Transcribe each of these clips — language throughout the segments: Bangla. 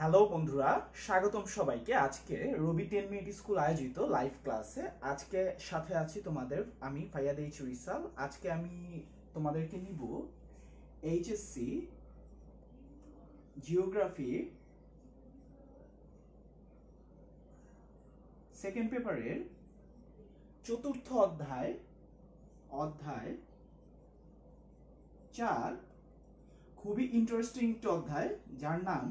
হ্যালো বন্ধুরা স্বাগতম সবাইকে আজকে রবি টেন মিনিট স্কুল আয়োজিত লাইভ ক্লাসে আজকে সাথে আছি তোমাদের আমি ফাইয়াদ এইচ রিসাল আজকে আমি তোমাদেরকে নিব এইচএসসি জিওগ্রাফি সেকেন্ড পেপারের চতুর্থ অধ্যায় অধ্যায় চার খুবই ইন্টারেস্টিং একটি অধ্যায় যার নাম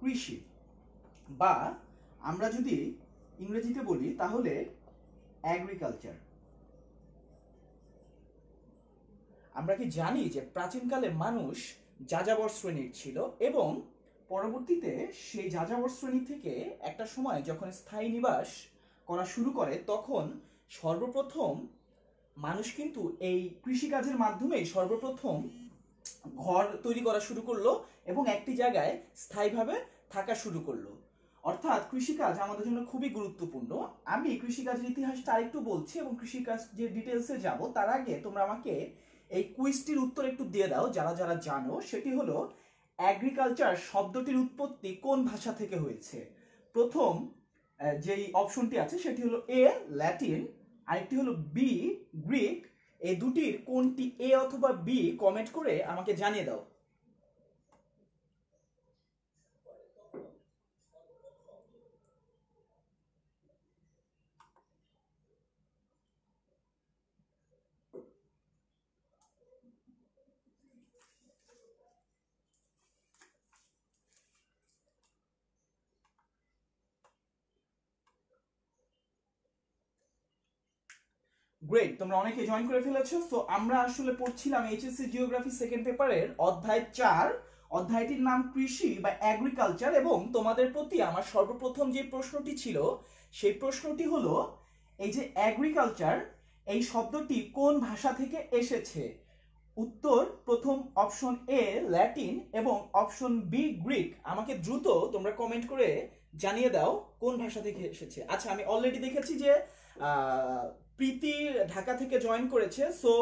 কৃষি বা আমরা যদি ইংরেজিতে বলি তাহলে অ্যাগ্রিকালচার আমরা কি জানি যে প্রাচীনকালে মানুষ যাযাবর শ্রেণীর ছিল এবং পরবর্তীতে সেই যাযাবর শ্রেণী থেকে একটা সময় যখন স্থায়ী নিবাস করা শুরু করে তখন সর্বপ্রথম মানুষ কিন্তু এই কৃষিকাজের মাধ্যমেই সর্বপ্রথম ঘর তৈরি করা শুরু করলো এবং একটি জায়গায় স্থায়ীভাবে থাকা শুরু করলো অর্থাৎ কৃষিকাজ আমাদের জন্য খুবই গুরুত্বপূর্ণ আমি কৃষিকাজের ইতিহাসটা আরেকটু বলছি এবং কৃষিকাজ যে ডিটেলসে যাব তার আগে তোমরা আমাকে এই কুইজটির উত্তর একটু দিয়ে দাও যারা যারা জানো সেটি হলো অ্যাগ্রিকালচার শব্দটির উৎপত্তি কোন ভাষা থেকে হয়েছে প্রথম যেই অপশনটি আছে সেটি হলো এ ল্যাটিন আরেকটি হলো বি গ্রিক এই দুটির কোনটি এ অথবা বি কমেন্ট করে আমাকে জানিয়ে দাও গ্রেট তোমরা অনেকে জয়েন করে ফেলেছো সো আমরা আসলে পড়ছিলাম এইচএসসি জিওগ্রাফি সেকেন্ড পেপারের অধ্যায় চার অধ্যায়টির নাম কৃষি বা অ্যাগ্রিকালচার এবং তোমাদের প্রতি আমার সর্বপ্রথম যে প্রশ্নটি ছিল সেই প্রশ্নটি হলো এই যে অ্যাগ্রিকালচার এই শব্দটি কোন ভাষা থেকে এসেছে উত্তর প্রথম অপশন এ ল্যাটিন এবং অপশন বি গ্রিক আমাকে দ্রুত তোমরা কমেন্ট করে জানিয়ে দাও কোন ভাষা থেকে এসেছে আচ্ছা আমি অলরেডি দেখেছি যে প্রীতি ঢাকা থেকে জয়েন করেছে সো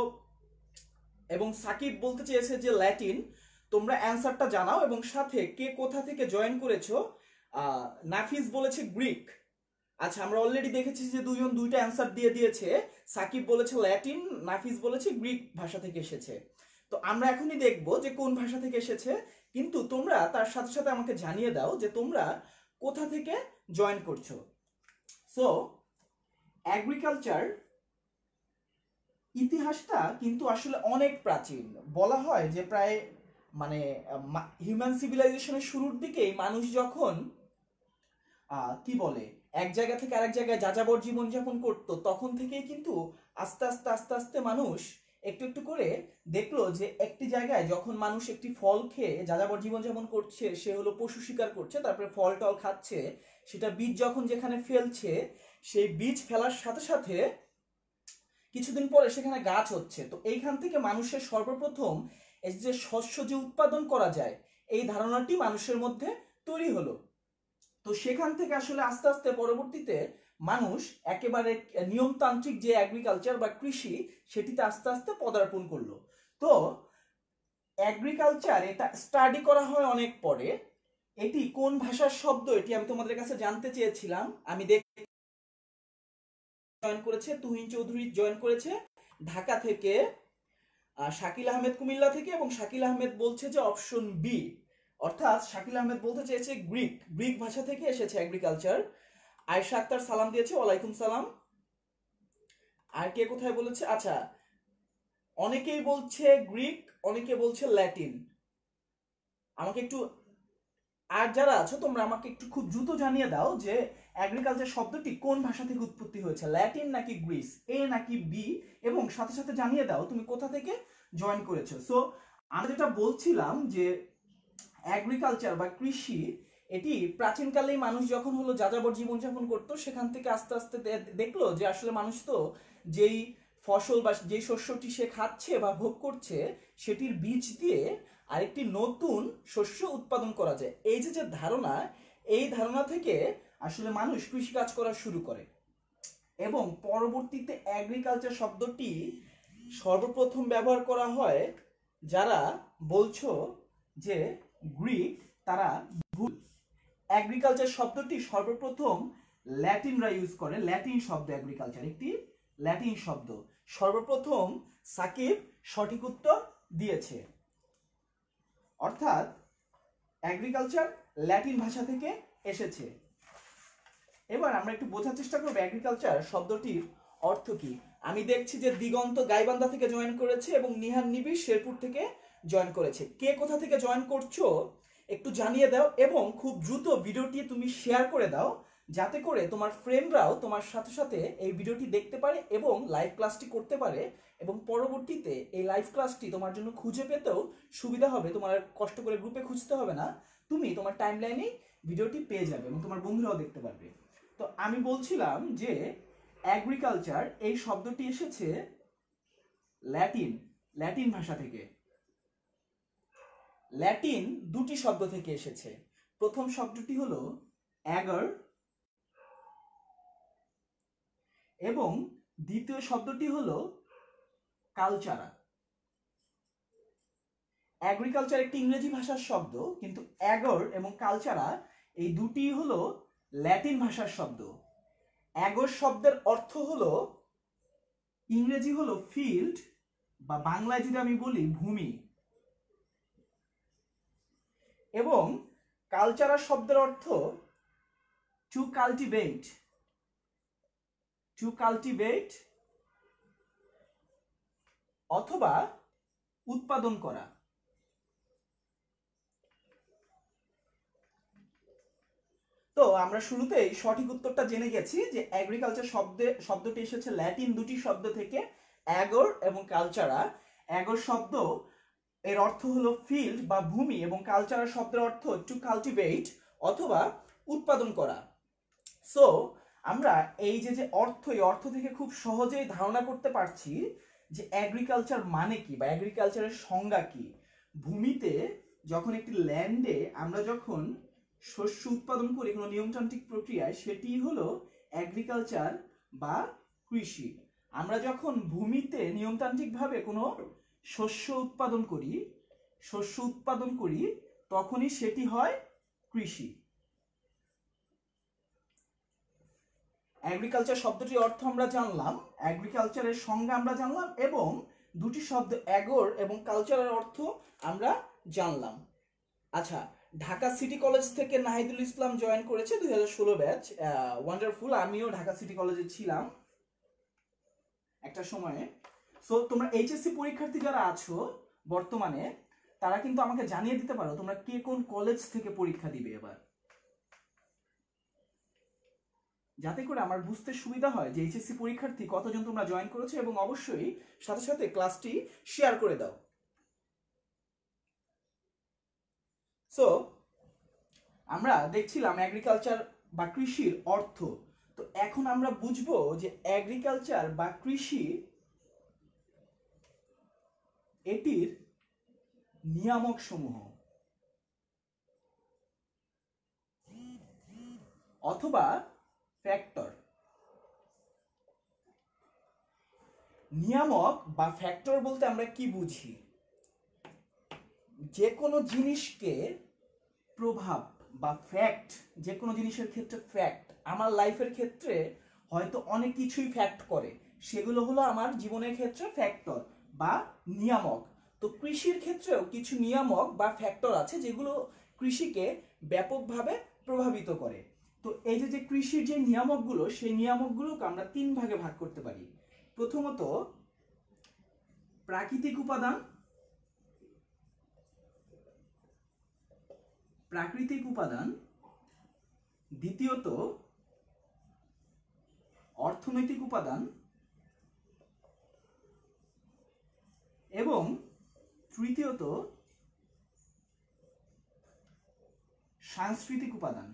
এবং সাকিব বলতে চেয়েছে যে ল্যাটিন তোমরা অ্যান্সারটা জানাও এবং সাথে কে কোথা থেকে জয়েন করেছো নাফিস বলেছে গ্রিক আচ্ছা আমরা অলরেডি দেখেছি যে দুজন দুইটা অ্যান্সার দিয়ে দিয়েছে সাকিব বলেছে ল্যাটিন নাফিস বলেছে গ্রিক ভাষা থেকে এসেছে তো আমরা এখনই দেখব যে কোন ভাষা থেকে এসেছে কিন্তু তোমরা তার সাথে সাথে আমাকে জানিয়ে দাও যে তোমরা কোথা থেকে জয়েন করছো সো অ্যাগ্রিকালচার ইতিহাসটা কিন্তু আসলে অনেক প্রাচীন বলা হয় যে প্রায় মানে হিউম্যান সিভিলাইজেশনের শুরুর দিকেই মানুষ যখন কি বলে এক জায়গা থেকে আরেক জায়গায় যাযাবর জীবনযাপন করতো তখন থেকেই কিন্তু আস্তে আস্তে আস্তে আস্তে মানুষ একটু একটু করে দেখলো যে একটি জায়গায় যখন মানুষ একটি ফল খেয়ে যাযাবর জীবনযাপন করছে সে হলো পশু শিকার করছে তারপরে ফল টল খাচ্ছে সেটা বীজ যখন যেখানে ফেলছে সেই বীজ ফেলার সাথে সাথে কিছুদিন পরে সেখানে গাছ হচ্ছে তো এইখান থেকে মানুষের সর্বপ্রথম যে শস্য যে উৎপাদন করা যায় এই ধারণাটি মানুষের মধ্যে তৈরি হলো তো সেখান থেকে আসলে আস্তে আস্তে পরবর্তীতে মানুষ একেবারে নিয়মতান্ত্রিক যে অ্যাগ্রিকালচার বা কৃষি সেটিতে আস্তে আস্তে পদার্পণ করলো তো অ্যাগ্রিকালচার এটা স্টাডি করা হয় অনেক পরে এটি কোন ভাষার শব্দ এটি আমি তোমাদের কাছে জানতে চেয়েছিলাম আমি দেখ জয়েন করেছে তুহিন চৌধুরী জয়েন করেছে ঢাকা থেকে শাকিল আহমেদ কুমিল্লা থেকে এবং শাকিল আহমেদ বলছে যে অপশন বি অর্থাৎ শাকিল আহমেদ বলতে চেয়েছে গ্রিক গ্রিক ভাষা থেকে এসেছে এগ্রিকালচার আয়েশা আক্তার সালাম দিয়েছে ওয়ালাইকুম সালাম আর কে কোথায় বলেছে আচ্ছা অনেকেই বলছে গ্রিক অনেকে বলছে ল্যাটিন আমাকে একটু আর যারা আছো তোমরা আমাকে একটু খুব দ্রুত জানিয়ে দাও যে অ্যাগ্রিকালচার শব্দটি কোন ভাষা থেকে উৎপত্তি হয়েছে ল্যাটিন নাকি গ্রিস এ নাকি বি এবং সাথে সাথে জানিয়ে দাও তুমি কোথা থেকে জয়েন করেছো সো আমরা যেটা বলছিলাম যে অ্যাগ্রিকালচার বা কৃষি এটি প্রাচীনকালে মানুষ যখন হলো যাযাবর জীবনযাপন করতো সেখান থেকে আস্তে আস্তে দেখলো যে আসলে মানুষ তো যেই ফসল বা যে শস্যটি সে খাচ্ছে বা ভোগ করছে সেটির বীজ দিয়ে আরেকটি নতুন শস্য উৎপাদন করা যায় এই যে যে ধারণা এই ধারণা থেকে আসলে মানুষ কৃষিকাজ করা শুরু করে এবং পরবর্তীতে অ্যাগ্রিকালচার শব্দটি সর্বপ্রথম ব্যবহার করা হয় যারা বলছো যে গ্রিক তারা ভুল অ্যাগ্রিকালচার শব্দটি সর্বপ্রথম ল্যাটিনরা ইউজ করে ল্যাটিন শব্দ অ্যাগ্রিকালচার একটি ল্যাটিন শব্দ সর্বপ্রথম সাকিব সঠিক উত্তর দিয়েছে অর্থাৎ অ্যাগ্রিকালচার ল্যাটিন ভাষা থেকে এসেছে এবার আমরা একটু বোঝার চেষ্টা করবো অ্যাগ্রিকালচার শব্দটির অর্থ কি আমি দেখছি যে দিগন্ত গাইবান্ধা থেকে জয়েন করেছে এবং নিহান নিবি শেরপুর থেকে জয়েন করেছে কে কোথা থেকে জয়েন করছো একটু জানিয়ে দাও এবং খুব দ্রুত ভিডিওটি তুমি শেয়ার করে দাও যাতে করে তোমার ফ্রেন্ডরাও তোমার সাথে সাথে এই ভিডিওটি দেখতে পারে এবং লাইভ ক্লাসটি করতে পারে এবং পরবর্তীতে এই লাইভ ক্লাসটি তোমার জন্য খুঁজে পেতেও সুবিধা হবে তোমার কষ্ট করে গ্রুপে খুঁজতে হবে না তুমি তোমার টাইম লাইনেই ভিডিওটি পেয়ে যাবে এবং তোমার বন্ধুরাও দেখতে পারবে তো আমি বলছিলাম যে অ্যাগ্রিকালচার এই শব্দটি এসেছে ল্যাটিন ল্যাটিন ভাষা থেকে ল্যাটিন দুটি শব্দ থেকে এসেছে প্রথম শব্দটি হল অ্যাগার এবং দ্বিতীয় শব্দটি হল কালচারা অ্যাগ্রিকালচার একটি ইংরেজি ভাষার শব্দ কিন্তু অ্যাগর এবং কালচারা এই দুটি হলো ল্যাটিন ভাষার শব্দ অ্যাগর শব্দের অর্থ হলো ইংরেজি হলো ফিল্ড বা বাংলায় যদি আমি বলি ভূমি এবং কালচারা শব্দের অর্থ টু কাল্টিভেট টু কাল্টিভেট অথবা উৎপাদন করা তো আমরা শুরুতেই সঠিক উত্তরটা জেনে গেছি যে অ্যাগ্রিকালচার শব্দে শব্দটি এসেছে ল্যাটিন দুটি শব্দ থেকে অ্যাগর এবং কালচারা অ্যাগর শব্দ এর অর্থ হলো ফিল্ড বা ভূমি এবং কালচারা শব্দের অর্থ টু কালটিভেট অথবা উৎপাদন করা সো আমরা এই যে যে অর্থ এই অর্থ থেকে খুব সহজেই ধারণা করতে পারছি যে অ্যাগ্রিকালচার মানে কি বা অ্যাগ্রিকালচারের সংজ্ঞা কি ভূমিতে যখন একটি ল্যান্ডে আমরা যখন শস্য উৎপাদন করে কোনো নিয়মতান্ত্রিক প্রক্রিয়ায় সেটি হলো অ্যাগ্রিকালচার বা কৃষি আমরা যখন ভূমিতে নিয়মতান্ত্রিকভাবে কোনো শস্য উৎপাদন করি শস্য উৎপাদন করি তখনই সেটি হয় কৃষি অ্যাগ্রিকালচার শব্দটির অর্থ আমরা জানলাম অ্যাগ্রিকালচারের সঙ্গে আমরা জানলাম এবং দুটি শব্দ অ্যাগোর এবং কালচারের অর্থ আমরা জানলাম আচ্ছা ঢাকা সিটি কলেজ থেকে নাহিদুল ইসলাম জয়েন করেছে দুই হাজার ষোলো ব্যাচ ওয়ান্ডারফুল আমিও ঢাকা সিটি কলেজে ছিলাম একটা সময়ে সো তোমরা এইচএসসি পরীক্ষার্থী যারা আছো বর্তমানে তারা কিন্তু আমাকে জানিয়ে দিতে পারো তোমরা কে কোন কলেজ থেকে পরীক্ষা দিবে এবার যাতে করে আমার বুঝতে সুবিধা হয় যে এইচএসসি পরীক্ষার্থী কতজন তোমরা জয়েন করেছো এবং অবশ্যই সাথে সাথে ক্লাসটি শেয়ার করে দাও সো আমরা দেখছিলাম অ্যাগ্রিকালচার বা কৃষির অর্থ তো এখন আমরা বুঝবো যে অ্যাগ্রিকালচার বা কৃষি এটির নিয়ামক সমূহ অথবা ফ্যাক্টর নিয়ামক বা ফ্যাক্টর বলতে আমরা কি বুঝি যে কোনো জিনিসকে প্রভাব বা ফ্যাক্ট যে কোনো জিনিসের ক্ষেত্রে ফ্যাক্ট আমার লাইফের ক্ষেত্রে হয়তো অনেক কিছুই ফ্যাক্ট করে সেগুলো হলো আমার জীবনের ক্ষেত্রে ফ্যাক্টর বা নিয়ামক তো কৃষির ক্ষেত্রেও কিছু নিয়ামক বা ফ্যাক্টর আছে যেগুলো কৃষিকে ব্যাপকভাবে প্রভাবিত করে তো এই যে যে কৃষির যে নিয়ামকগুলো সেই নিয়ামকগুলোকে আমরা তিন ভাগে ভাগ করতে পারি প্রথমত প্রাকৃতিক উপাদান প্রাকৃতিক উপাদান দ্বিতীয়ত অর্থনৈতিক উপাদান এবং তৃতীয়ত সাংস্কৃতিক উপাদান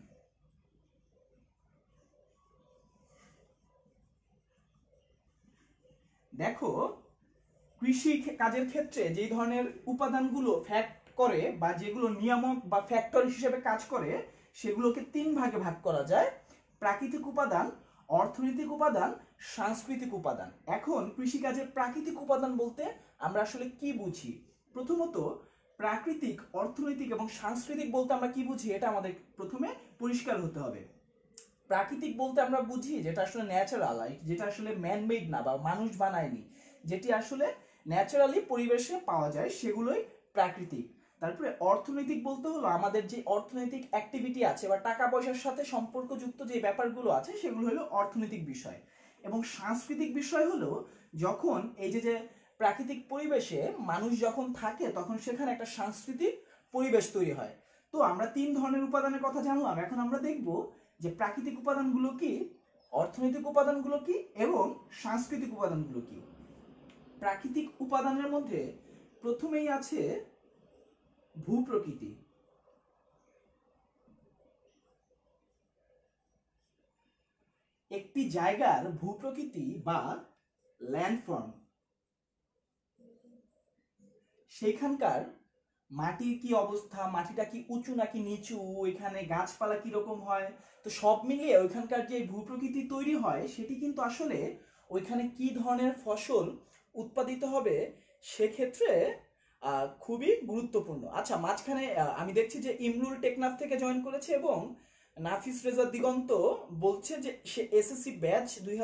দেখো কৃষি কাজের ক্ষেত্রে যেই ধরনের উপাদানগুলো ফ্যাক্ট করে বা যেগুলো নিয়ামক বা ফ্যাক্টর হিসেবে কাজ করে সেগুলোকে তিন ভাগে ভাগ করা যায় প্রাকৃতিক উপাদান অর্থনৈতিক উপাদান সাংস্কৃতিক উপাদান এখন কৃষিকাজের প্রাকৃতিক উপাদান বলতে আমরা আসলে কি বুঝি প্রথমত প্রাকৃতিক অর্থনৈতিক এবং সাংস্কৃতিক বলতে আমরা কি বুঝি এটা আমাদের প্রথমে পরিষ্কার হতে হবে প্রাকৃতিক বলতে আমরা বুঝি যেটা আসলে ন্যাচারাল যেটা আসলে ম্যানমেড না বা মানুষ বানায়নি যেটি আসলে ন্যাচারালি পরিবেশে পাওয়া যায় সেগুলোই প্রাকৃতিক তারপরে অর্থনৈতিক বলতে হলো আমাদের যে অর্থনৈতিক অ্যাক্টিভিটি আছে বা টাকা পয়সার সাথে সম্পর্কযুক্ত যে ব্যাপারগুলো আছে সেগুলো হলো অর্থনৈতিক বিষয় এবং সাংস্কৃতিক বিষয় হলো যখন এই যে যে প্রাকৃতিক পরিবেশে মানুষ যখন থাকে তখন সেখানে একটা সাংস্কৃতিক পরিবেশ তৈরি হয় তো আমরা তিন ধরনের উপাদানের কথা জানলাম এখন আমরা দেখব যে প্রাকৃতিক উপাদানগুলো কি অর্থনৈতিক উপাদানগুলো কি এবং সাংস্কৃতিক উপাদানগুলো কি প্রাকৃতিক উপাদানের মধ্যে প্রথমেই আছে ভূপ্রকৃতি একটি জায়গার ভূপ্রকৃতি বা ল্যান্ডফর্ম সেখানকার মাটির কি অবস্থা মাটিটা কি উঁচু নাকি নিচু এখানে গাছপালা কিরকম হয় তো সব মিলিয়ে ওইখানকার যে ভূপ্রকৃতি তৈরি হয় সেটি কিন্তু আসলে ওইখানে কি ধরনের ফসল উৎপাদিত হবে সেক্ষেত্রে খুবই গুরুত্বপূর্ণ আচ্ছা মাঝখানে আমি দেখছি যে ইমরুল টেকনাফ থেকে জয়েন করেছে এবং নাফিস রেজার দিগন্ত বলছে যে সে এসএসসি ব্যাচ দুই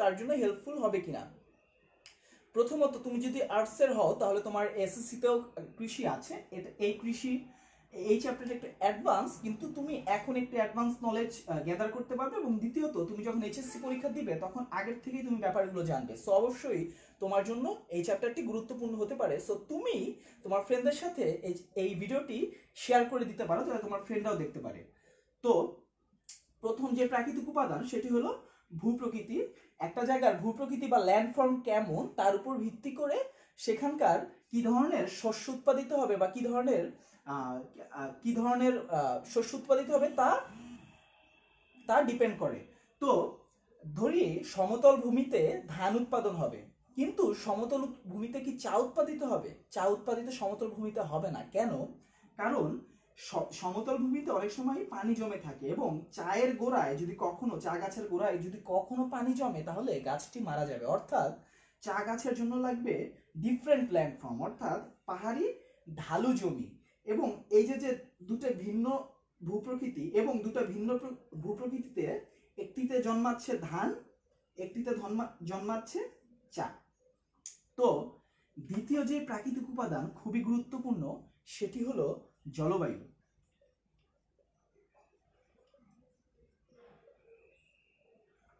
তার জন্য হেল্পফুল হবে কিনা প্রথমত তুমি যদি আর্টসের হও তাহলে তোমার এসএসসিতেও কৃষি আছে এই কৃষি এই চ্যাপ্টারটা একটু অ্যাডভান্স কিন্তু তুমি এখন একটু অ্যাডভান্স নলেজ গ্যাদার করতে পারবে এবং দ্বিতীয়ত তুমি যখন এইচএসসি পরীক্ষা দিবে তখন আগের থেকেই তুমি ব্যাপারগুলো জানবে সো অবশ্যই তোমার জন্য এই চ্যাপ্টারটি গুরুত্বপূর্ণ হতে পারে সো তুমি তোমার ফ্রেন্ডদের সাথে এই এই ভিডিওটি শেয়ার করে দিতে পারো তাহলে তোমার ফ্রেন্ডরাও দেখতে পারে তো প্রথম যে প্রাকৃতিক উপাদান সেটি হলো ভূপ্রকৃতি একটা জায়গার ভূপ্রকৃতি বা ল্যান্ডফর্ম কেমন তার উপর ভিত্তি করে সেখানকার কি ধরনের শস্য উৎপাদিত হবে বা কি ধরনের কি ধরনের শস্য উৎপাদিত হবে তা তা ডিপেন্ড করে তো ধরি সমতল ভূমিতে ধান উৎপাদন হবে কিন্তু সমতল ভূমিতে কি চা উৎপাদিত হবে চা উৎপাদিত সমতল ভূমিতে হবে না কেন কারণ সমতল ভূমিতে অনেক সময় পানি জমে থাকে এবং চায়ের গোড়ায় যদি কখনো চা গাছের গোড়ায় যদি কখনো পানি জমে তাহলে গাছটি মারা যাবে অর্থাৎ চা গাছের জন্য লাগবে ডিফারেন্ট প্ল্যান্ট অর্থাৎ পাহাড়ি ঢালু জমি এবং এই যে যে দুটো ভিন্ন ভূপ্রকৃতি এবং দুটো ভিন্ন ভূপ্রকৃতিতে একটিতে জন্মাচ্ছে ধান একটিতে জন্মাচ্ছে চা তো দ্বিতীয় যে প্রাকৃতিক উপাদান খুবই গুরুত্বপূর্ণ সেটি হলো জলবায়ু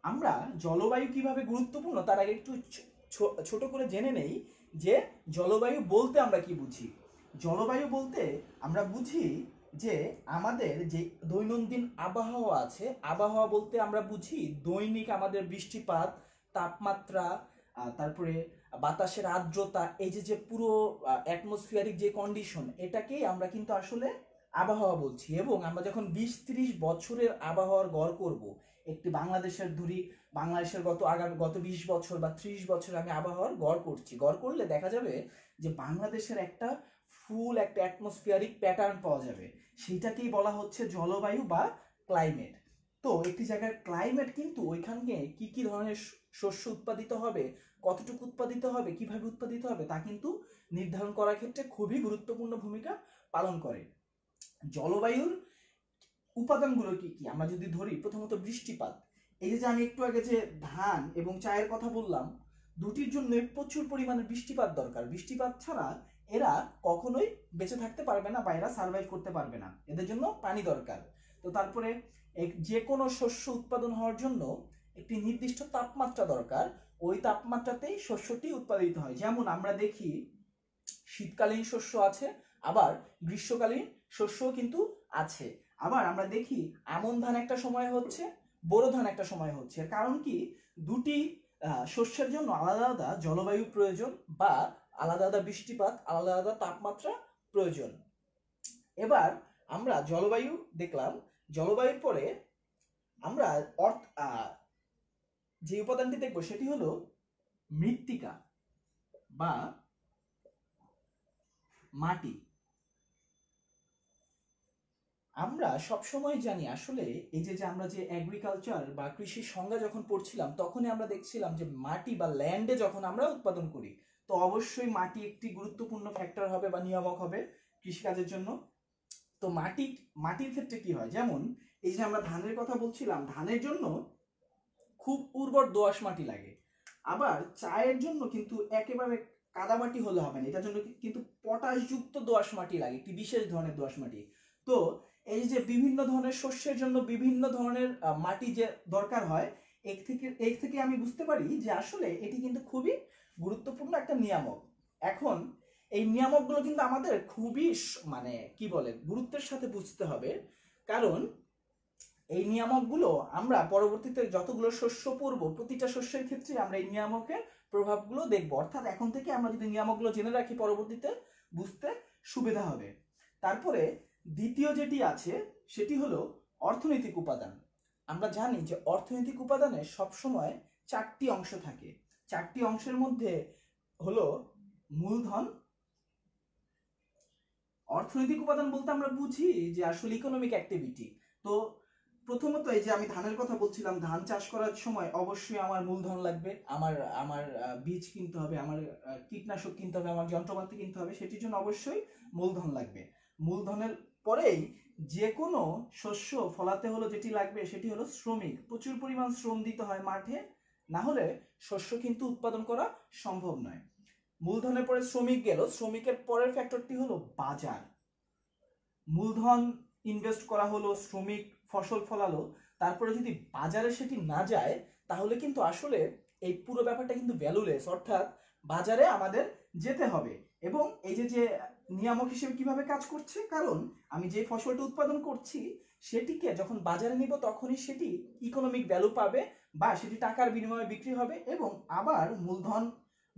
আমরা জলবায়ু কিভাবে গুরুত্বপূর্ণ তার আগে একটু ছোট করে জেনে নেই যে জলবায়ু বলতে আমরা কি বুঝি জলবায়ু বলতে আমরা বুঝি যে আমাদের যে দৈনন্দিন আবহাওয়া আছে আবহাওয়া বলতে আমরা বুঝি দৈনিক আমাদের বৃষ্টিপাত তাপমাত্রা তারপরে বাতাসের আর্দ্রতা এই যে যে পুরো অ্যাটমসফিয়ারিক যে কন্ডিশন এটাকেই আমরা কিন্তু আসলে আবহাওয়া বলছি এবং আমরা যখন বিশ ত্রিশ বছরের আবহাওয়ার গড় করব একটি বাংলাদেশের ধরি বাংলাদেশের গত আগামী গত বিশ বছর বা ত্রিশ বছর আমি আবহাওয়ার গড় করছি গড় করলে দেখা যাবে যে বাংলাদেশের একটা ফুল একটা অ্যাটমসফিয়ারিক প্যাটার্ন পাওয়া যাবে সেইটাকেই বলা হচ্ছে জলবায়ু বা ক্লাইমেট তো একটি জায়গার ক্লাইমেট কিন্তু ওইখানে কি কি ধরনের শস্য উৎপাদিত হবে কতটুকু উৎপাদিত হবে কিভাবে উৎপাদিত হবে তা কিন্তু নির্ধারণ করার ক্ষেত্রে খুবই গুরুত্বপূর্ণ ভূমিকা পালন করে জলবায়ুর উপাদানগুলো কি কি আমরা যদি ধরি প্রথমত বৃষ্টিপাত এই যে আমি একটু আগে যে ধান এবং চায়ের কথা বললাম দুটির জন্য প্রচুর পরিমাণে বৃষ্টিপাত দরকার বৃষ্টিপাত ছাড়া এরা কখনোই বেঁচে থাকতে পারবে না বা এরা সার্ভাইভ করতে পারবে না এদের জন্য পানি দরকার তো তারপরে যে কোনো শস্য উৎপাদন হওয়ার জন্য একটি নির্দিষ্ট তাপমাত্রা দরকার ওই তাপমাত্রাতেই শস্যটি উৎপাদিত হয় যেমন আমরা দেখি শীতকালীন শস্য আছে আবার গ্রীষ্মকালীন শস্যও কিন্তু আছে আবার আমরা দেখি আমন ধান একটা সময় হচ্ছে বোরো ধান একটা সময় হচ্ছে কারণ কি দুটি শস্যের জন্য আলাদা আলাদা জলবায়ু প্রয়োজন বা আলাদা আলাদা বৃষ্টিপাত আলাদা আলাদা তাপমাত্রা প্রয়োজন এবার আমরা জলবায়ু দেখলাম জলবায়ুর পরে আমরা অর্থ যে উপাদানটি দেখব সেটি হলো মৃত্তিকা বা মাটি আমরা সবসময় জানি আসলে এই যে যে আমরা যে অ্যাগ্রিকালচার বা কৃষি সংজ্ঞা যখন পড়ছিলাম তখনই আমরা দেখছিলাম যে মাটি বা ল্যান্ডে যখন আমরা উৎপাদন করি তো অবশ্যই মাটি একটি গুরুত্বপূর্ণ ফ্যাক্টর হবে বা নিয়ামক হবে কৃষিকাজের জন্য তো মাটি মাটির ক্ষেত্রে কি হয় যেমন এই যে আমরা ধানের কথা বলছিলাম ধানের জন্য খুব উর্বর দোয়াশ মাটি লাগে আবার চায়ের জন্য কিন্তু একেবারে কাদা মাটি হলে হবে না এটার জন্য কিন্তু পটাশযুক্ত দোয়াশ মাটি লাগে একটি বিশেষ ধরনের দোয়াশ মাটি তো এই যে বিভিন্ন ধরনের শস্যের জন্য বিভিন্ন ধরনের মাটি যে দরকার হয় এর থেকে এর থেকে আমি বুঝতে পারি যে আসলে এটি কিন্তু খুবই গুরুত্বপূর্ণ একটা নিয়ামক এখন এই নিয়ামকগুলো কিন্তু আমাদের খুবই মানে কি বলে গুরুত্বের সাথে বুঝতে হবে কারণ এই নিয়ামকগুলো আমরা পরবর্তীতে যতগুলো শস্য পূর্ব প্রতিটা শস্যের ক্ষেত্রে আমরা এই নিয়ামকের প্রভাবগুলো দেখবো অর্থাৎ এখন থেকে আমরা যদি নিয়ামকগুলো জেনে রাখি পরবর্তীতে বুঝতে সুবিধা হবে তারপরে দ্বিতীয় যেটি আছে সেটি হলো অর্থনৈতিক উপাদান আমরা জানি যে অর্থনৈতিক উপাদানে সবসময় চারটি অংশ থাকে চারটি অংশের মধ্যে হলো মূলধন অর্থনৈতিক উপাদান বলতে আমরা বুঝি যে আসলে ইকোনমিক অ্যাক্টিভিটি তো প্রথমত এই যে আমি ধানের কথা বলছিলাম ধান চাষ করার সময় অবশ্যই আমার মূলধন লাগবে আমার আমার বীজ কিনতে হবে আমার কীটনাশক কিনতে হবে আমার যন্ত্রপাতি কিনতে হবে সেটির জন্য অবশ্যই মূলধন লাগবে মূলধনের পরেই যে কোনো শস্য ফলাতে হলো যেটি লাগবে সেটি হলো শ্রমিক প্রচুর পরিমাণ শ্রম দিতে হয় মাঠে না হলে শস্য কিন্তু উৎপাদন করা সম্ভব নয় মূলধনের পরে শ্রমিক গেল শ্রমিকের পরের ফ্যাক্টরটি হলো বাজার মূলধন ইনভেস্ট করা হলো শ্রমিক ফসল ফলালো তারপরে যদি বাজারে সেটি না যায় তাহলে কিন্তু আসলে এই পুরো ব্যাপারটা কিন্তু ভ্যালুলেস অর্থাৎ বাজারে আমাদের যেতে হবে এবং এই যে যে নিয়ামক হিসেবে কিভাবে কাজ করছে কারণ আমি যে ফসলটা উৎপাদন করছি সেটিকে যখন বাজারে নিব তখনই সেটি ইকোনমিক ভ্যালু পাবে বা সেটি টাকার বিনিময়ে বিক্রি হবে এবং আবার মূলধন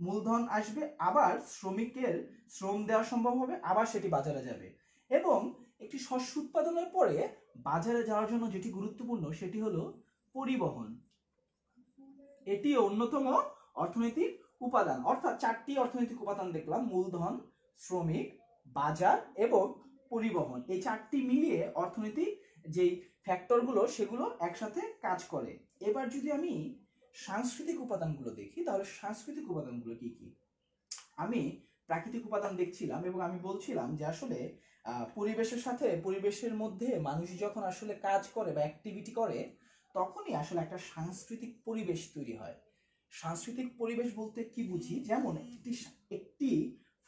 মূলধন আসবে আবার শ্রমিকের শ্রম দেওয়া সম্ভব হবে আবার সেটি বাজারে যাবে এবং একটি শস্য উৎপাদনের পরে বাজারে যাওয়ার জন্য যেটি গুরুত্বপূর্ণ সেটি হলো পরিবহন এটি অন্যতম অর্থনৈতিক উপাদান অর্থাৎ চারটি অর্থনৈতিক উপাদান দেখলাম মূলধন শ্রমিক বাজার এবং পরিবহন এই চারটি মিলিয়ে অর্থনীতি যেই ফ্যাক্টরগুলো সেগুলো একসাথে কাজ করে এবার যদি আমি সাংস্কৃতিক উপাদানগুলো দেখি তাহলে সাংস্কৃতিক উপাদানগুলো কি কি আমি প্রাকৃতিক উপাদান দেখছিলাম এবং আমি বলছিলাম যে আসলে পরিবেশের সাথে পরিবেশের মধ্যে মানুষ যখন আসলে কাজ করে বা অ্যাক্টিভিটি করে তখনই আসলে একটা সাংস্কৃতিক পরিবেশ তৈরি হয় সাংস্কৃতিক পরিবেশ বলতে কি বুঝি যেমন একটি একটি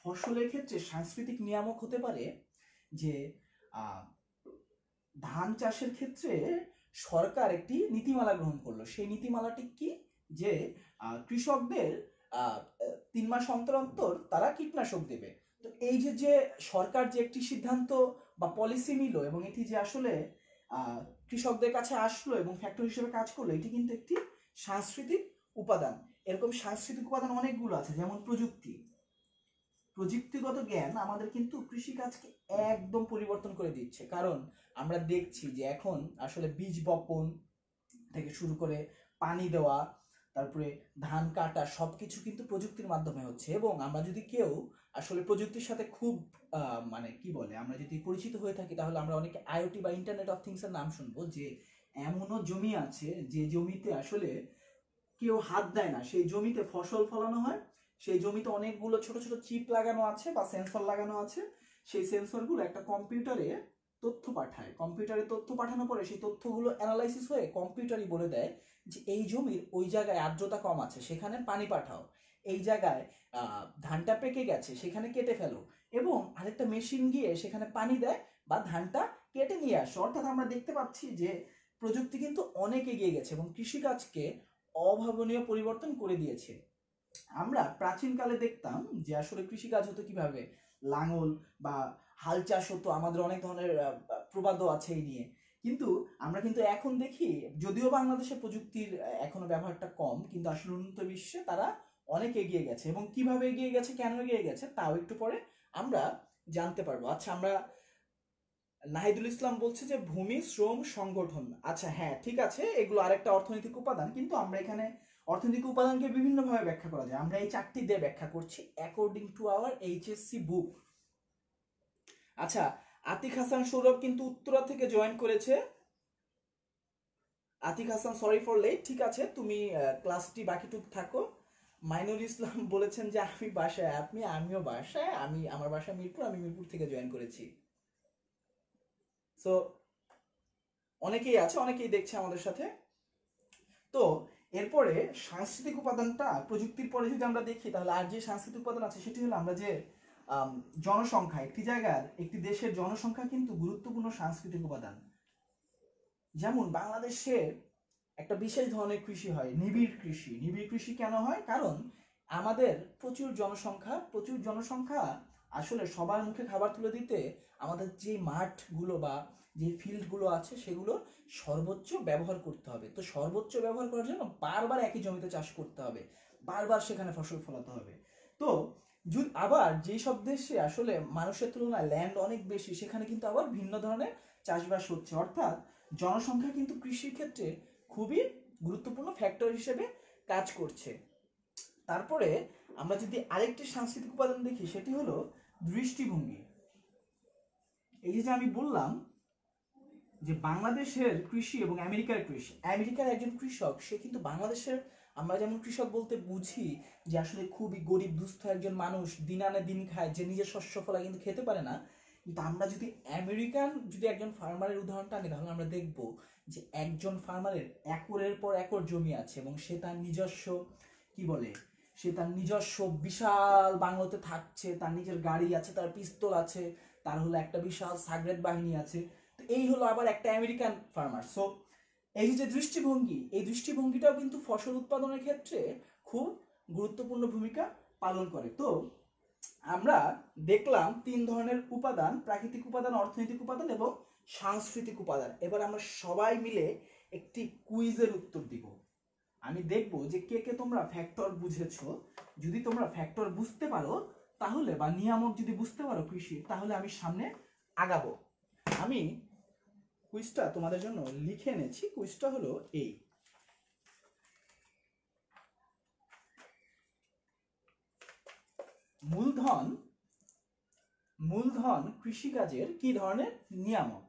ফসলের ক্ষেত্রে সাংস্কৃতিক নিয়ামক হতে পারে যে ধান চাষের ক্ষেত্রে সরকার একটি নীতিমালা গ্রহণ করলো সেই নীতিমালাটি কি যে কৃষকদের তিন মাস অন্তর অন্তর তারা কীটনাশক দেবে তো এই যে যে সরকার যে একটি সিদ্ধান্ত বা পলিসি নিল এবং এটি যে আসলে কৃষকদের কাছে আসলো এবং ফ্যাক্টর হিসেবে কাজ করলো এটি কিন্তু একটি সাংস্কৃতিক উপাদান এরকম সাংস্কৃতিক উপাদান অনেকগুলো আছে যেমন প্রযুক্তি প্রযুক্তিগত জ্ঞান আমাদের কিন্তু কৃষিকাজকে একদম পরিবর্তন করে দিচ্ছে কারণ আমরা দেখছি যে এখন আসলে বীজ বপন থেকে শুরু করে পানি দেওয়া তারপরে ধান কাটা সব কিছু কিন্তু প্রযুক্তির মাধ্যমে হচ্ছে এবং আমরা যদি কেউ আসলে প্রযুক্তির সাথে খুব মানে কি বলে আমরা যদি পরিচিত হয়ে থাকি তাহলে আমরা অনেকে আইওটি বা ইন্টারনেট অফ থিংসের নাম শুনবো যে এমনও জমি আছে যে জমিতে আসলে কেউ হাত দেয় না সেই জমিতে ফসল ফলানো হয় সেই জমিতে অনেকগুলো ছোট ছোট চিপ লাগানো আছে বা সেন্সর লাগানো আছে সেই সেন্সরগুলো একটা কম্পিউটারে তথ্য পাঠায় কম্পিউটারে তথ্য পাঠানোর পরে সেই তথ্যগুলো অ্যানালাইসিস হয়ে কম্পিউটারই বলে দেয় যে এই জমির ওই জায়গায় আর্দ্রতা কম আছে সেখানে পানি পাঠাও এই জায়গায় ধানটা পেকে গেছে সেখানে কেটে ফেলো এবং আরেকটা মেশিন গিয়ে সেখানে পানি দেয় বা ধানটা কেটে নিয়ে আসো অর্থাৎ আমরা দেখতে পাচ্ছি যে প্রযুক্তি কিন্তু অনেক এগিয়ে গেছে এবং কৃষিকাজকে অভাবনীয় পরিবর্তন করে দিয়েছে আমরা প্রাচীনকালে দেখতাম যে আসলে কৃষিকাজ হতো কিভাবে লাঙল বা হাল চাষ হতো আমাদের অনেক ধরনের প্রবাদ আছে এই নিয়ে কিন্তু আমরা কিন্তু এখন দেখি যদিও বাংলাদেশে প্রযুক্তির এখনো ব্যবহারটা কম কিন্তু আসলে উন্নত বিশ্বে তারা অনেক এগিয়ে গেছে এবং কিভাবে এগিয়ে গেছে কেন এগিয়ে গেছে তাও একটু পরে আমরা জানতে পারবো আচ্ছা আমরা নাহিদুল ইসলাম বলছে যে ভূমি শ্রম সংগঠন আচ্ছা হ্যাঁ ঠিক আছে এগুলো আরেকটা অর্থনৈতিক উপাদান কিন্তু আমরা এখানে অর্থনৈতিক উপাদানকে বিভিন্নভাবে ব্যাখ্যা করা যায় আমরা এই চারটি দিয়ে ব্যাখ্যা করছি according to our HSC book আচ্ছা আতিক হাসান সৌরভ কিন্তু উত্তরা থেকে জয়েন করেছে Atik Hasan sorry for late ঠিক আছে তুমি ক্লাসটি বাকিটুক থাকো মাইনুল ইসলাম বলেছেন যে আমি বাসায় আপনি আমিও বাসায় আমি আমার বাসা মিরপুর আমি মিরপুর থেকে জয়েন করেছি সো অনেকেই আছে অনেকেই দেখছে আমাদের সাথে তো এরপরে সাংস্কৃতিক উপাদানটা প্রযুক্তির পরে যদি আমরা দেখি তাহলে আর যে সাংস্কৃতিক উপাদান আছে সেটি হলো আমরা যে জনসংখ্যা একটি জায়গার একটি দেশের জনসংখ্যা কিন্তু গুরুত্বপূর্ণ সাংস্কৃতিক উপাদান যেমন বাংলাদেশে একটা বিশেষ ধরনের কৃষি হয় নিবিড় কৃষি নিবিড় কৃষি কেন হয় কারণ আমাদের প্রচুর জনসংখ্যা প্রচুর জনসংখ্যা আসলে সবার মুখে খাবার তুলে দিতে আমাদের যে মাঠগুলো বা যে ফিল্ডগুলো আছে সেগুলোর সর্বোচ্চ ব্যবহার করতে হবে তো সর্বোচ্চ ব্যবহার করার জন্য বারবার একই জমিতে চাষ করতে হবে বারবার সেখানে ফসল ফলাতে হবে তো আবার সব দেশে আসলে মানুষের তুলনায় ল্যান্ড অনেক বেশি সেখানে কিন্তু আবার ভিন্ন ধরনের চাষবাস হচ্ছে অর্থাৎ জনসংখ্যা কিন্তু কৃষির ক্ষেত্রে খুবই গুরুত্বপূর্ণ ফ্যাক্টর হিসেবে কাজ করছে তারপরে আমরা যদি আরেকটি সাংস্কৃতিক উপাদান দেখি সেটি হলো দৃষ্টিভঙ্গি এই যে আমি বললাম যে বাংলাদেশের কৃষি এবং আমেরিকার কৃষি আমেরিকার একজন কৃষক সে কিন্তু বাংলাদেশের আমরা যেমন কৃষক বলতে বুঝি যে আসলে খুবই গরিব দুস্থ একজন মানুষ দিন আনে দিন খায় যে নিজের শস্য ফলা কিন্তু খেতে পারে না কিন্তু আমরা যদি আমেরিকান যদি একজন ফার্মারের উদাহরণটা আনি তাহলে আমরা দেখব যে একজন ফার্মারের একরের পর একর জমি আছে এবং সে তার নিজস্ব কি বলে সে তার নিজস্ব বিশাল বাংলোতে থাকছে তার নিজের গাড়ি আছে তার পিস্তল আছে তার হলো একটা বিশাল সাগরেট বাহিনী আছে এই হলো আবার একটা আমেরিকান ফার্মার সো এই যে দৃষ্টিভঙ্গি এই দৃষ্টিভঙ্গিটাও কিন্তু ফসল উৎপাদনের ক্ষেত্রে খুব গুরুত্বপূর্ণ ভূমিকা পালন করে তো আমরা দেখলাম তিন ধরনের উপাদান প্রাকৃতিক উপাদান অর্থনৈতিক উপাদান এবং সাংস্কৃতিক উপাদান এবার আমরা সবাই মিলে একটি কুইজের উত্তর দিব আমি দেখব যে কে কে তোমরা ফ্যাক্টর বুঝেছ যদি তোমরা ফ্যাক্টর বুঝতে পারো তাহলে বা নিয়ামক যদি বুঝতে পারো কৃষি তাহলে আমি সামনে আগাবো আমি কুইজটা তোমাদের জন্য লিখে এনেছি কুইজটা হলো এই মূলধন মূলধন কৃষিকাজের কি ধরনের নিয়ামক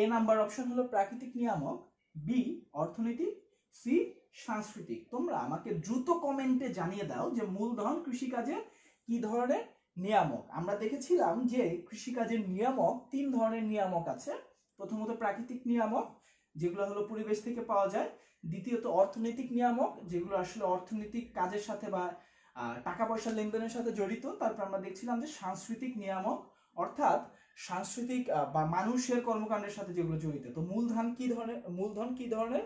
এ নাম্বার অপশন হলো প্রাকৃতিক নিয়ামক বি অর্থনৈতিক সি সাংস্কৃতিক তোমরা আমাকে দ্রুত কমেন্টে জানিয়ে দাও যে মূলধন কৃষিকাজের কি ধরনের নিয়ামক আমরা দেখেছিলাম যে কৃষিকাজের নিয়ামক তিন ধরনের নিয়ামক আছে প্রথমত প্রাকৃতিক নিয়ামক যেগুলো হলো পরিবেশ থেকে পাওয়া যায় দ্বিতীয়ত অর্থনৈতিক নিয়ামক যেগুলো আসলে অর্থনৈতিক কাজের সাথে বা টাকা পয়সা লেনদেনের সাথে জড়িত তারপর আমরা দেখছিলাম যে সাংস্কৃতিক নিয়ামক অর্থাৎ সাংস্কৃতিক বা মানুষের কর্মকাণ্ডের সাথে যেগুলো জড়িত তো মূলধন কি ধরনের মূলধন কি ধরনের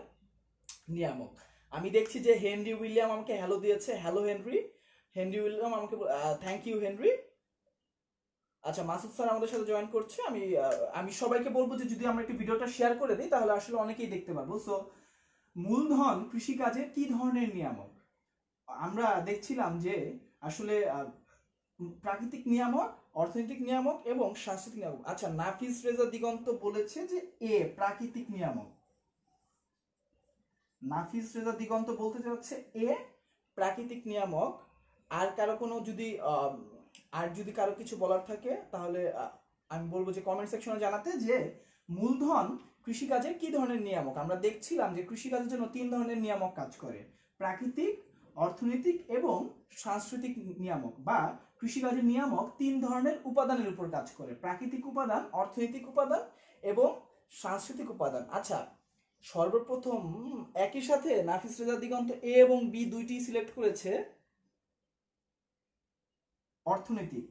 নিয়ামক আমি দেখছি যে হেনরি উইলিয়াম আমাকে হ্যালো দিয়েছে হ্যালো হেনরি হেনরি উইলিয়াম আমাকে থ্যাংক ইউ হেনরি আচ্ছা মাসুদ স্যার আমাদের সাথে জয়েন করছে আমি আমি সবাইকে বলবো যে যদি আমরা একটু ভিডিওটা শেয়ার করে দিই তাহলে আসলে অনেকেই দেখতে পাবো সো মূলধন কৃষিকাজে কি ধরনের নিয়ামক আমরা দেখছিলাম যে আসলে প্রাকৃতিক নিয়ামক অর্থনৈতিক নিয়ামক এবং সাংস্কৃতিক নিয়ামক আচ্ছা নাফিস রেজা দিগন্ত বলেছে যে এ প্রাকৃতিক নিয়ামক নাফিস রেজা দিগন্ত বলতে চাচ্ছে এ প্রাকৃতিক নিয়ামক আর কারো কোনো যদি আর যদি কারো কিছু বলার থাকে তাহলে আমি বলবো যে কমেন্ট সেকশনে জানাতে যে মূলধন কৃষিকাজে কি ধরনের নিয়ামক আমরা দেখছিলাম যে কৃষিকাজের জন্য তিন ধরনের নিয়ামক কাজ করে প্রাকৃতিক অর্থনৈতিক এবং সাংস্কৃতিক নিয়ামক বা কৃষিকাজের নিয়ামক তিন ধরনের উপাদানের উপর কাজ করে প্রাকৃতিক উপাদান অর্থনৈতিক উপাদান এবং সাংস্কৃতিক উপাদান আচ্ছা সর্বপ্রথম একই সাথে নাফিস রেজা দিগন্ত এ এবং বি দুইটি সিলেক্ট করেছে অর্থনীতি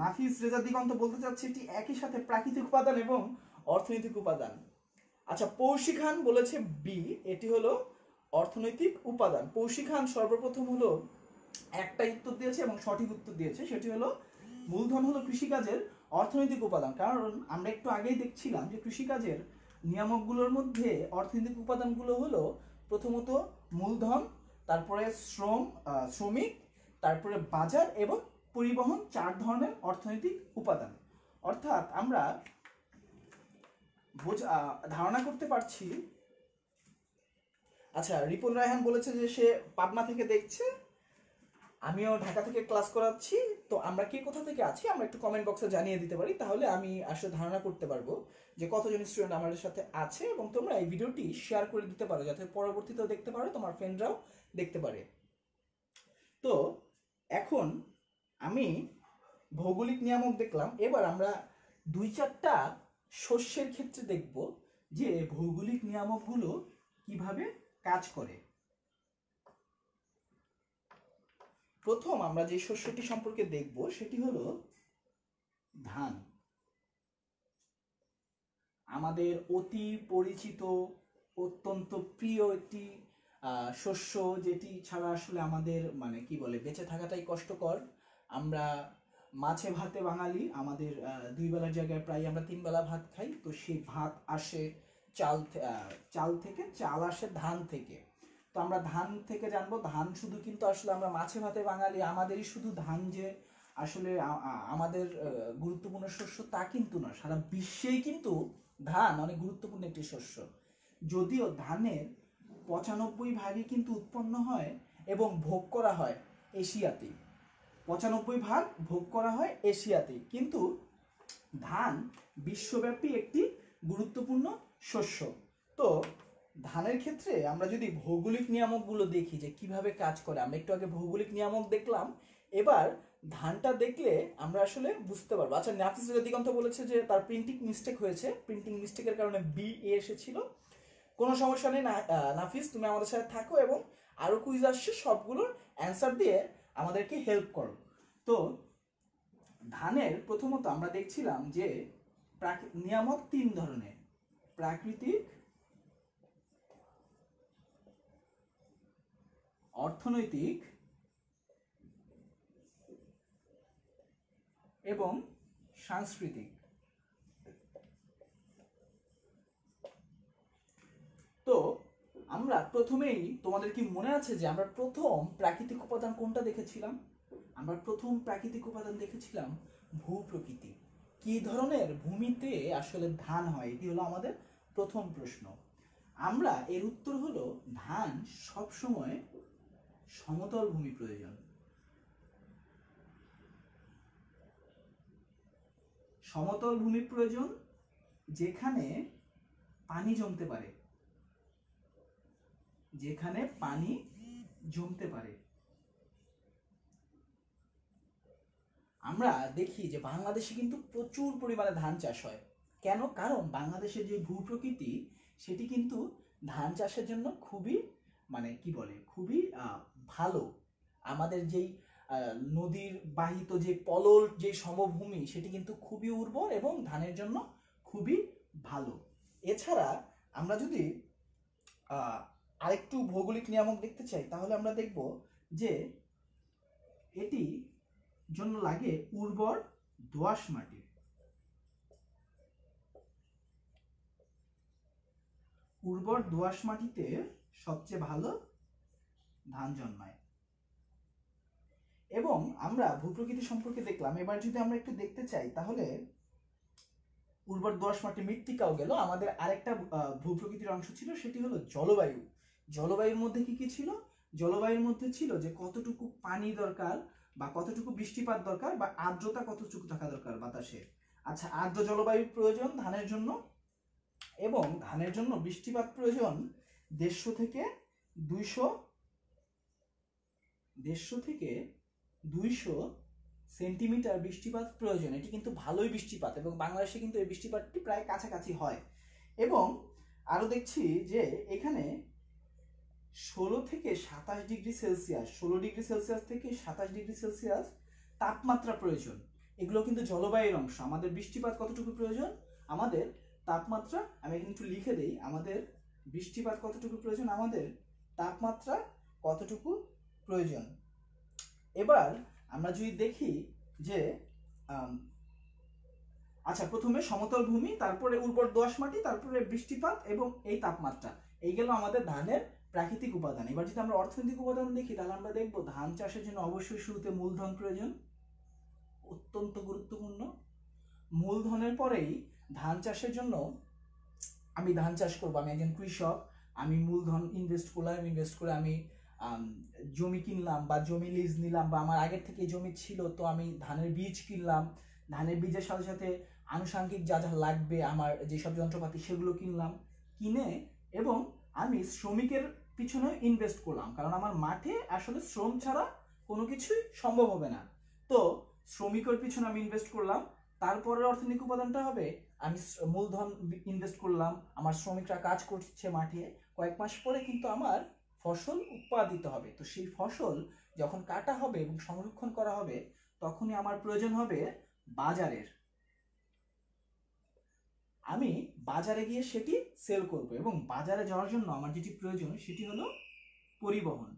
নাফিস রেজা দিগন্ত বলতে চাচ্ছে এটি একই সাথে প্রাকৃতিক উপাদান এবং অর্থনৈতিক উপাদান আচ্ছা পৌষি খান বলেছে বি এটি হলো অর্থনৈতিক উপাদান পৌষি খান সর্বপ্রথম হলো একটা উত্তর দিয়েছে এবং সঠিক উত্তর দিয়েছে সেটি হলো মূলধন হলো কৃষিকাজের অর্থনৈতিক উপাদান কারণ আমরা একটু আগেই দেখছিলাম যে কৃষিকাজের নিয়ামকগুলোর মধ্যে অর্থনৈতিক উপাদানগুলো হলো প্রথমত মূলধন তারপরে শ্রম শ্রমিক তারপরে বাজার এবং পরিবহন চার ধরনের অর্থনৈতিক উপাদান অর্থাৎ আমরা বোঝা ধারণা করতে পারছি আচ্ছা রিপন রায়হান বলেছে যে সে পাবনা থেকে দেখছে আমিও ঢাকা থেকে ক্লাস করাচ্ছি তো আমরা কে কোথা থেকে আছি আমরা একটু কমেন্ট বক্সে জানিয়ে দিতে পারি তাহলে আমি আসলে ধারণা করতে পারবো যে কতজন স্টুডেন্ট আমাদের সাথে আছে এবং তোমরা এই ভিডিওটি শেয়ার করে দিতে পারো যাতে পরবর্তীতেও দেখতে পারো তোমার ফ্রেন্ডরাও দেখতে পারে তো এখন আমি ভৌগোলিক নিয়ামক দেখলাম এবার আমরা দুই চারটা শস্যের ক্ষেত্রে দেখব যে ভৌগোলিক নিয়ামকগুলো কিভাবে কাজ করে প্রথম আমরা যে শস্যটি সম্পর্কে দেখব সেটি হলো ধান আমাদের অতি পরিচিত অত্যন্ত প্রিয় একটি শস্য যেটি ছাড়া আসলে আমাদের মানে কি বলে বেঁচে থাকাটাই কষ্টকর আমরা মাছে ভাতে বাঙালি আমাদের দুই বেলার জায়গায় প্রায় আমরা তিন বেলা ভাত খাই তো সেই ভাত আসে চাল চাল থেকে চাল আসে ধান থেকে তো আমরা ধান থেকে জানবো ধান শুধু কিন্তু আসলে আমরা মাছে ভাতে বাঙালি আমাদেরই শুধু ধান যে আসলে আমাদের গুরুত্বপূর্ণ শস্য তা কিন্তু না সারা বিশ্বেই কিন্তু ধান অনেক গুরুত্বপূর্ণ একটি শস্য যদিও ধানের পঁচানব্বই ভাগই কিন্তু উৎপন্ন হয় এবং ভোগ করা হয় এশিয়াতেই পঁচানব্বই ভাগ ভোগ করা হয় এশিয়াতে কিন্তু ধান বিশ্বব্যাপী একটি গুরুত্বপূর্ণ শস্য তো ধানের ক্ষেত্রে আমরা যদি ভৌগোলিক নিয়ামকগুলো দেখি যে কিভাবে কাজ করে আমরা একটু আগে ভৌগোলিক নিয়ামক দেখলাম এবার ধানটা দেখলে আমরা আসলে বুঝতে পারবো আচ্ছা নাফিস দিগন্ত বলেছে যে তার প্রিন্টিং মিস্টেক হয়েছে প্রিন্টিং মিস্টেকের কারণে বি এ এসেছিল কোনো সমস্যা নেই নাফিস তুমি আমাদের সাথে থাকো এবং আরও কুইজ আসছে সবগুলোর অ্যান্সার দিয়ে আমাদেরকে হেল্প করো তো ধানের প্রথমত আমরা দেখছিলাম যে নিয়ামক তিন ধরনের প্রাকৃতিক অর্থনৈতিক এবং সাংস্কৃতিক তো আমরা প্রথমেই তোমাদের কি মনে আছে যে আমরা প্রথম প্রাকৃতিক উপাদান কোনটা দেখেছিলাম আমরা প্রথম প্রাকৃতিক উপাদান দেখেছিলাম ভূ প্রকৃতি কি ধরনের ভূমিতে আসলে ধান হয় এটি হলো আমাদের প্রথম প্রশ্ন আমরা এর উত্তর হলো ধান সবসময় সমতল ভূমি প্রয়োজন সমতল ভূমি প্রয়োজন যেখানে পানি জমতে পারে যেখানে পানি জমতে পারে আমরা দেখি যে বাংলাদেশে কিন্তু প্রচুর পরিমাণে ধান চাষ হয় কেন কারণ বাংলাদেশের যে ভূপ্রকৃতি সেটি কিন্তু ধান চাষের জন্য খুবই মানে কি বলে খুবই ভালো আমাদের যেই নদীর বাহিত যে পলল যে সমভূমি সেটি কিন্তু খুবই উর্বর এবং ধানের জন্য খুবই ভালো এছাড়া আমরা যদি আরেকটু ভৌগোলিক নিয়ামক দেখতে চাই তাহলে আমরা দেখব যে এটি জন্য লাগে উর্বর দোয়াশ মাটি উর্বর দোয়াশ মাটিতে সবচেয়ে ভালো ধান জন্মায় এবং আমরা ভূপ্রকৃতি সম্পর্কে দেখলাম এবার যদি আমরা একটু দেখতে চাই তাহলে উর্বর দোয়াশ মাটি মৃত্তিকাও গেল আমাদের আরেকটা ভূপ্রকৃতির অংশ ছিল সেটি হলো জলবায়ু জলবায়ুর মধ্যে কি কি ছিল জলবায়ুর মধ্যে ছিল যে কতটুকু পানি দরকার বা কতটুকু বৃষ্টিপাত দরকার বা আর্দ্রতা কতটুকু থাকা দরকার বাতাসে আচ্ছা আর্দ্র জলবায়ুর প্রয়োজন ধানের জন্য এবং ধানের জন্য বৃষ্টিপাত প্রয়োজন দেড়শো থেকে দুইশো দেড়শো থেকে দুইশো সেন্টিমিটার বৃষ্টিপাত প্রয়োজন এটি কিন্তু ভালোই বৃষ্টিপাত এবং বাংলাদেশে কিন্তু এই বৃষ্টিপাতটি প্রায় কাছাকাছি হয় এবং আরও দেখছি যে এখানে ষোলো থেকে সাতাশ ডিগ্রি সেলসিয়াস ষোলো ডিগ্রি সেলসিয়াস থেকে সাতাশ ডিগ্রি সেলসিয়াস তাপমাত্রা প্রয়োজন এগুলো কিন্তু জলবায়ুর অংশ আমাদের বৃষ্টিপাত কতটুকু প্রয়োজন আমাদের তাপমাত্রা আমি এখানে একটু লিখে দিই আমাদের বৃষ্টিপাত কতটুকু প্রয়োজন আমাদের তাপমাত্রা কতটুকু প্রয়োজন এবার আমরা যদি দেখি যে আচ্ছা প্রথমে সমতল ভূমি তারপরে উর্বর দোয়াশ মাটি তারপরে বৃষ্টিপাত এবং এই তাপমাত্রা এই গেল আমাদের ধানের প্রাকৃতিক উপাদান এবার যদি আমরা অর্থনৈতিক উপাদান দেখি তাহলে আমরা দেখব ধান চাষের জন্য অবশ্যই শুরুতে মূলধন প্রয়োজন অত্যন্ত গুরুত্বপূর্ণ মূলধনের পরেই ধান চাষের জন্য আমি ধান চাষ করব আমি একজন কৃষক আমি মূলধন ইনভেস্ট করলাম ইনভেস্ট করে আমি জমি কিনলাম বা জমি লিজ নিলাম বা আমার আগের থেকে জমি ছিল তো আমি ধানের বীজ কিনলাম ধানের বীজের সাথে সাথে আনুষাঙ্গিক যা যা লাগবে আমার যেসব যন্ত্রপাতি সেগুলো কিনলাম কিনে এবং আমি শ্রমিকের পিছনেও ইনভেস্ট করলাম কারণ আমার মাঠে আসলে শ্রম ছাড়া কোনো কিছুই সম্ভব হবে না তো শ্রমিকের পিছনে আমি ইনভেস্ট করলাম তারপরের অর্থনৈতিক উপাদানটা হবে আমি মূলধন ইনভেস্ট করলাম আমার শ্রমিকরা কাজ করছে মাঠে কয়েক মাস পরে কিন্তু আমার ফসল উৎপাদিত হবে তো সেই ফসল যখন কাটা হবে এবং সংরক্ষণ করা হবে তখনই আমার প্রয়োজন হবে বাজারের আমি বাজারে গিয়ে সেটি সেল করব এবং বাজারে যাওয়ার জন্য আমার যেটি প্রয়োজন সেটি হলো পরিবহন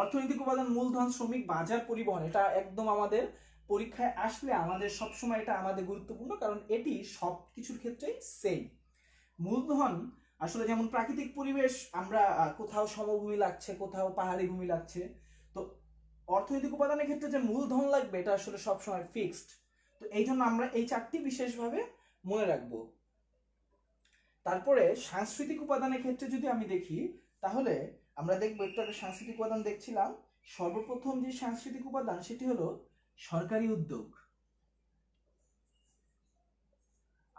অর্থনৈতিক উপাদান মূলধন শ্রমিক বাজার পরিবহন এটা একদম আমাদের পরীক্ষায় আসলে আমাদের সবসময় এটা আমাদের গুরুত্বপূর্ণ কারণ এটি সব কিছুর ক্ষেত্রেই সেম মূলধন আসলে যেমন প্রাকৃতিক পরিবেশ আমরা কোথাও সমভূমি লাগছে কোথাও পাহাড়ি ভূমি লাগছে তো অর্থনৈতিক উপাদানের ক্ষেত্রে যে মূলধন লাগবে এটা আসলে সবসময় ফিক্সড তো এই জন্য আমরা এই চারটি বিশেষভাবে মনে রাখব তারপরে সাংস্কৃতিক উপাদানের ক্ষেত্রে যদি আমি দেখি তাহলে আমরা দেখবো একটু আগে সাংস্কৃতিক উপাদান দেখছিলাম সর্বপ্রথম যে সাংস্কৃতিক উপাদান সেটি হলো সরকারি উদ্যোগ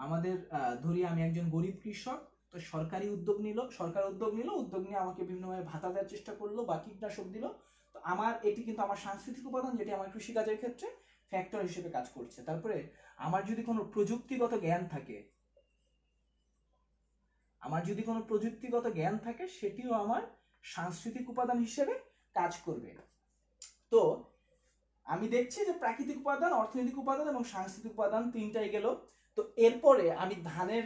আমাদের ধরি আমি একজন গরিব কৃষক তো সরকারি উদ্যোগ নিল সরকার উদ্যোগ নিল উদ্যোগ নিয়ে আমাকে বিভিন্নভাবে ভাতা দেওয়ার চেষ্টা করলো বা কীটনাশক দিল তো আমার এটি কিন্তু আমার সাংস্কৃতিক উপাদান যেটি আমার কৃষিকাজের ক্ষেত্রে ফ্যাক্টর হিসেবে কাজ করছে তারপরে আমার যদি কোনো প্রযুক্তিগত জ্ঞান থাকে আমার যদি কোনো প্রযুক্তিগত জ্ঞান থাকে সেটিও আমার সাংস্কৃতিক উপাদান হিসেবে কাজ করবে তো আমি দেখছি যে প্রাকৃতিক উপাদান অর্থনৈতিক উপাদান এবং সাংস্কৃতিক উপাদান তিনটাই গেল তো এরপরে আমি ধানের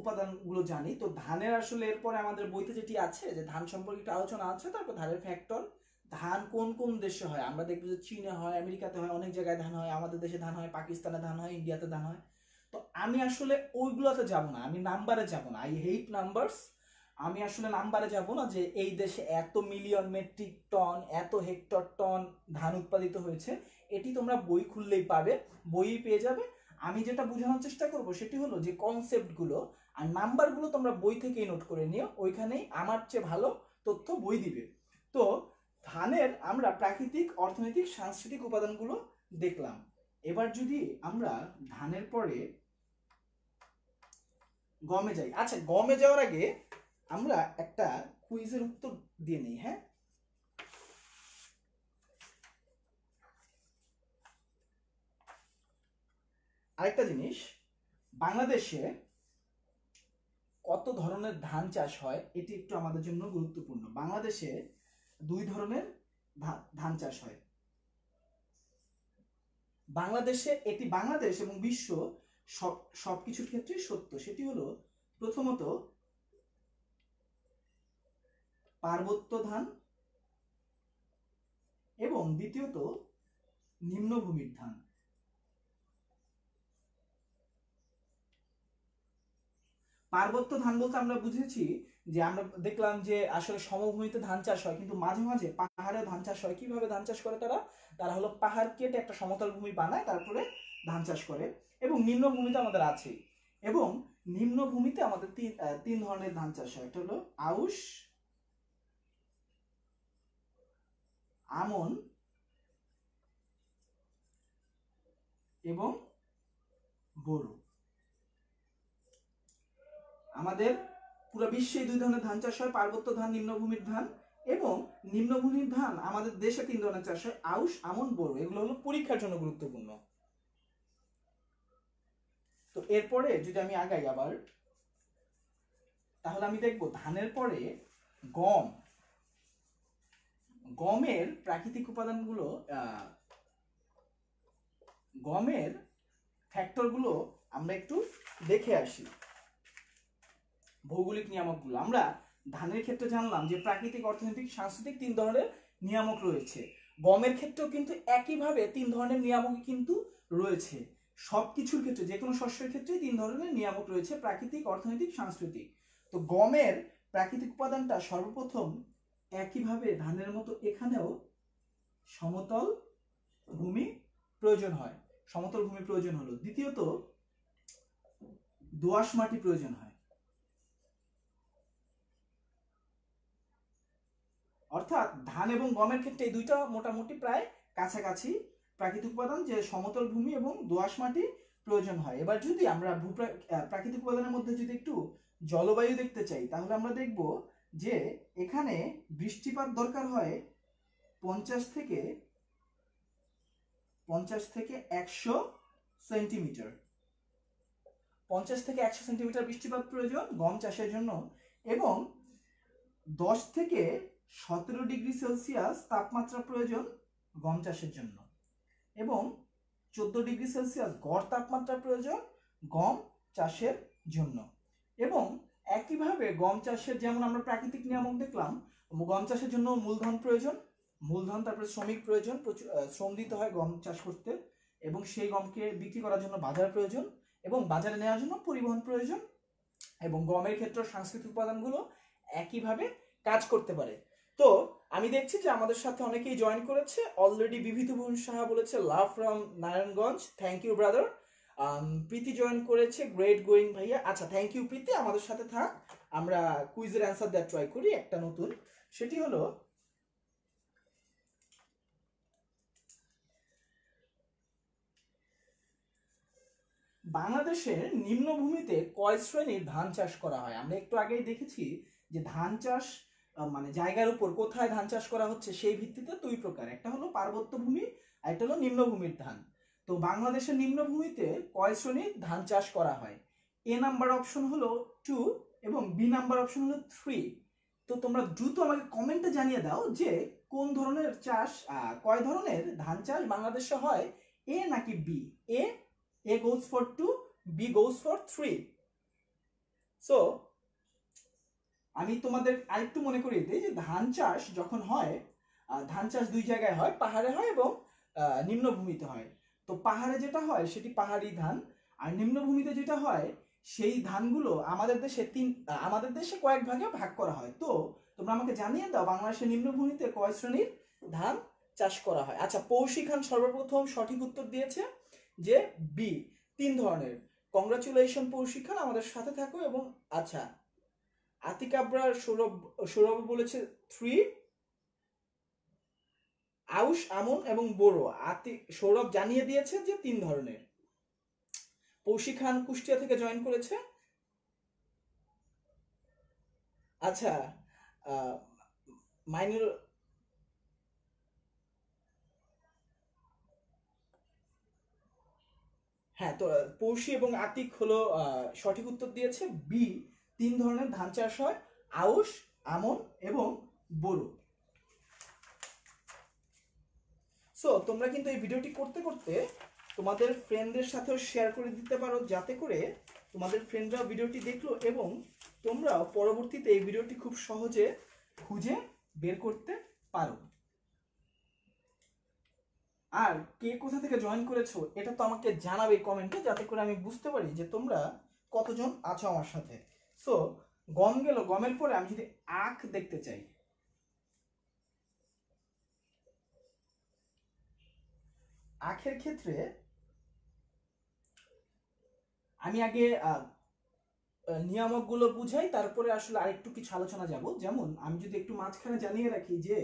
উপাদানগুলো জানি তো ধানের আসলে এরপরে আমাদের বইতে যেটি আছে যে ধান সম্পর্কে একটু আলোচনা আছে তারপর ধানের ফ্যাক্টর ধান কোন কোন দেশে হয় আমরা দেখবো যে চীনে হয় আমেরিকাতে হয় অনেক জায়গায় ধান হয় আমাদের দেশে ধান হয় পাকিস্তানে ধান হয় ইন্ডিয়াতে ধান হয় তো আমি আসলে ওইগুলোতে যাব না আমি নাম্বারে যাব না আই হেট নাম্বারস আমি আসলে নাম্বারে যাব না যে এই দেশে এত মিলিয়ন মেট্রিক টন এত হেক্টর টন ধান উৎপাদিত হয়েছে এটি তোমরা বই খুললেই পাবে বইই পেয়ে যাবে আমি যেটা বোঝানোর চেষ্টা করব সেটি হলো যে কনসেপ্টগুলো আর নাম্বারগুলো তোমরা বই থেকেই নোট করে নিও ওইখানেই আমার চেয়ে ভালো তথ্য বই দিবে তো ধানের আমরা প্রাকৃতিক অর্থনৈতিক সাংস্কৃতিক উপাদানগুলো দেখলাম এবার যদি আমরা ধানের পরে গমে যাই আচ্ছা গমে যাওয়ার আগে আমরা একটা কুইজের উত্তর দিয়ে নিই হ্যাঁ আরেকটা জিনিস বাংলাদেশে কত ধরনের ধান চাষ হয় এটি একটু আমাদের জন্য গুরুত্বপূর্ণ বাংলাদেশে দুই ধরনের ধান চাষ হয় বাংলাদেশে এটি বাংলাদেশ এবং বিশ্ব সব সব কিছুর সত্য সেটি হলো প্রথমত পার্বত্য ধান এবং দ্বিতীয়ত নিম্নভূমির ধান পার্বত্য ধান বলতে আমরা বুঝেছি যে আমরা দেখলাম যে আসলে সমভূমিতে ধান চাষ হয় কিন্তু মাঝে মাঝে পাহাড়ে ধান চাষ হয় কিভাবে ধান চাষ করে তারা তারা হলো পাহাড় কেটে একটা সমতল ভূমি বানায় তারপরে ধান চাষ করে এবং নিম্নভূমিতে আমাদের আছে এবং নিম্নভূমিতে আমাদের তিন তিন ধরনের ধান চাষ হয় একটা হলো আউশ আমন এবং বোরো আমাদের পুরো বিশ্বে দুই ধরনের ধান চাষ হয় পার্বত্য ধান নিম্নভূমির ধান এবং নিম্নভূমির ধান আমাদের দেশে তিন ধরনের চাষ হয় আউশ আমন বড় এগুলো হলো পরীক্ষার জন্য গুরুত্বপূর্ণ তো এরপরে যদি আমি আগাই আবার তাহলে আমি দেখব ধানের পরে গম গমের প্রাকৃতিক উপাদানগুলো গমের ফ্যাক্টরগুলো আমরা একটু দেখে আসি ভৌগোলিক নিয়ামকগুলো আমরা ধানের ক্ষেত্রে জানলাম যে প্রাকৃতিক অর্থনৈতিক সাংস্কৃতিক তিন ধরনের নিয়ামক রয়েছে গমের ক্ষেত্রেও কিন্তু একইভাবে তিন ধরনের নিয়ামক কিন্তু রয়েছে সব কিছুর ক্ষেত্রে যে কোনো শস্যের ক্ষেত্রে তিন ধরনের নিয়ামক রয়েছে প্রাকৃতিক অর্থনৈতিক সাংস্কৃতিক তো গমের প্রাকৃতিক উপাদানটা সর্বপ্রথম একইভাবে ধানের মতো এখানেও সমতল ভূমি প্রয়োজন হয় সমতল ভূমি প্রয়োজন হলো দ্বিতীয়ত দোয়াশ মাটি প্রয়োজন হয় অর্থাৎ ধান এবং গমের ক্ষেত্রে এই দুইটা মোটামুটি প্রায় কাছাকাছি প্রাকৃতিক উপাদান যে সমতল ভূমি এবং দোয়াশ মাটি প্রয়োজন হয় এবার যদি আমরা ভূ প্রাকৃতিক উপাদানের মধ্যে যদি একটু জলবায়ু দেখতে চাই তাহলে আমরা দেখব যে এখানে বৃষ্টিপাত দরকার হয় পঞ্চাশ থেকে পঞ্চাশ থেকে একশো সেন্টিমিটার পঞ্চাশ থেকে একশো সেন্টিমিটার বৃষ্টিপাত প্রয়োজন গম চাষের জন্য এবং দশ থেকে সতেরো ডিগ্রি সেলসিয়াস তাপমাত্রা প্রয়োজন গম চাষের জন্য এবং চোদ্দো ডিগ্রি সেলসিয়াস গড় তাপমাত্রা প্রয়োজন গম চাষের জন্য এবং একইভাবে গম চাষের যেমন আমরা প্রাকৃতিক নিয়ামক দেখলাম গম চাষের জন্য মূলধন প্রয়োজন মূলধন তারপরে শ্রমিক প্রয়োজন প্রচুর শ্রম দিতে হয় গম চাষ করতে এবং সেই গমকে বিক্রি করার জন্য বাজার প্রয়োজন এবং বাজারে নেওয়ার জন্য পরিবহন প্রয়োজন এবং গমের ক্ষেত্রে সাংস্কৃতিক উপাদানগুলো একইভাবে কাজ করতে পারে তো আমি দেখছি যে আমাদের সাথে অনেকেই জয়েন করেছে অলরেডি বিভীতিভূষণ সাহা বলেছে love from Narayanganj thank you brother Priti join করেছে গ্রেট গোয়িং ভাইয়া আচ্ছা থ্যাংক ইউ প্রীতি আমাদের সাথে থাক আমরা কুইজের অ্যান্সার দেওয়ার ট্রাই করি একটা নতুন সেটি হলো বাংলাদেশের নিম্নভূমিতে কয় শ্রেণীর ধান চাষ করা হয় আমরা একটু আগেই দেখেছি যে ধান চাষ মানে জায়গার উপর কোথায় ধান চাষ করা হচ্ছে সেই ভিত্তিতে দুই প্রকার একটা হলো পার্বত্য ভূমি আর একটা হলো নিম্নভূমির ধান তো বাংলাদেশের নিম্নভূমিতে কয় শ্রেণীর ধান চাষ করা হয় এ নাম্বার অপশন হলো টু এবং বি নাম্বার অপশন হলো থ্রি তো তোমরা দ্রুত আমাকে কমেন্টে জানিয়ে দাও যে কোন ধরনের চাষ কয় ধরনের ধান চাষ বাংলাদেশে হয় এ নাকি B A A goes for two B goes for three so আমি তোমাদের আরেকটু মনে করিয়ে দিই যে ধান চাষ যখন হয় ধান চাষ দুই জায়গায় হয় পাহাড়ে হয় এবং নিম্নভূমিতে হয় তো পাহাড়ে যেটা হয় সেটি পাহাড়ি ধান আর নিম্নভূমিতে যেটা হয় সেই ধানগুলো আমাদের দেশে তিন আমাদের দেশে কয়েক ভাগে ভাগ করা হয় তো তোমরা আমাকে জানিয়ে দাও বাংলাদেশের নিম্নভূমিতে কয় শ্রেণীর ধান চাষ করা হয় আচ্ছা পৌশি খান সর্বপ্রথম সঠিক উত্তর দিয়েছে যে বি তিন ধরনের কংগ্রাচুলেশন পৌশি খান আমাদের সাথে থাকো এবং আচ্ছা আতিক আবরার সৌরভ সৌরভ বলেছে থ্রি আউশ আমন এবং বোরো আতি সৌরভ জানিয়ে দিয়েছে যে তিন ধরনের পৌশি খান কুষ্টিয়া থেকে জয়েন করেছে আচ্ছা মাইনুল হ্যাঁ তো পৌশি এবং আতিক হলো সঠিক উত্তর দিয়েছে বি তিন ধরনের ধান চাষ হয় আউশ আমন এবং বোরো সো তোমরা কিন্তু এই ভিডিওটি করতে করতে তোমাদের ফ্রেন্ডদের সাথেও শেয়ার করে দিতে পারো যাতে করে তোমাদের ফ্রেন্ডরাও ভিডিওটি দেখলো এবং তোমরাও পরবর্তীতে এই ভিডিওটি খুব সহজে খুঁজে বের করতে পারো আর কে কোথা থেকে জয়েন করেছো এটা তো আমাকে জানাবে কমেন্টে যাতে করে আমি বুঝতে পারি যে তোমরা কতজন আছো আমার সাথে সো গম গেল গমের পরে আমি যদি আখ দেখতে চাই আখের ক্ষেত্রে আমি আগে নিয়ামকগুলো বুঝাই তারপরে আসলে আরেকটু কিছু আলোচনা যাব যেমন আমি যদি একটু মাঝখানে জানিয়ে রাখি যে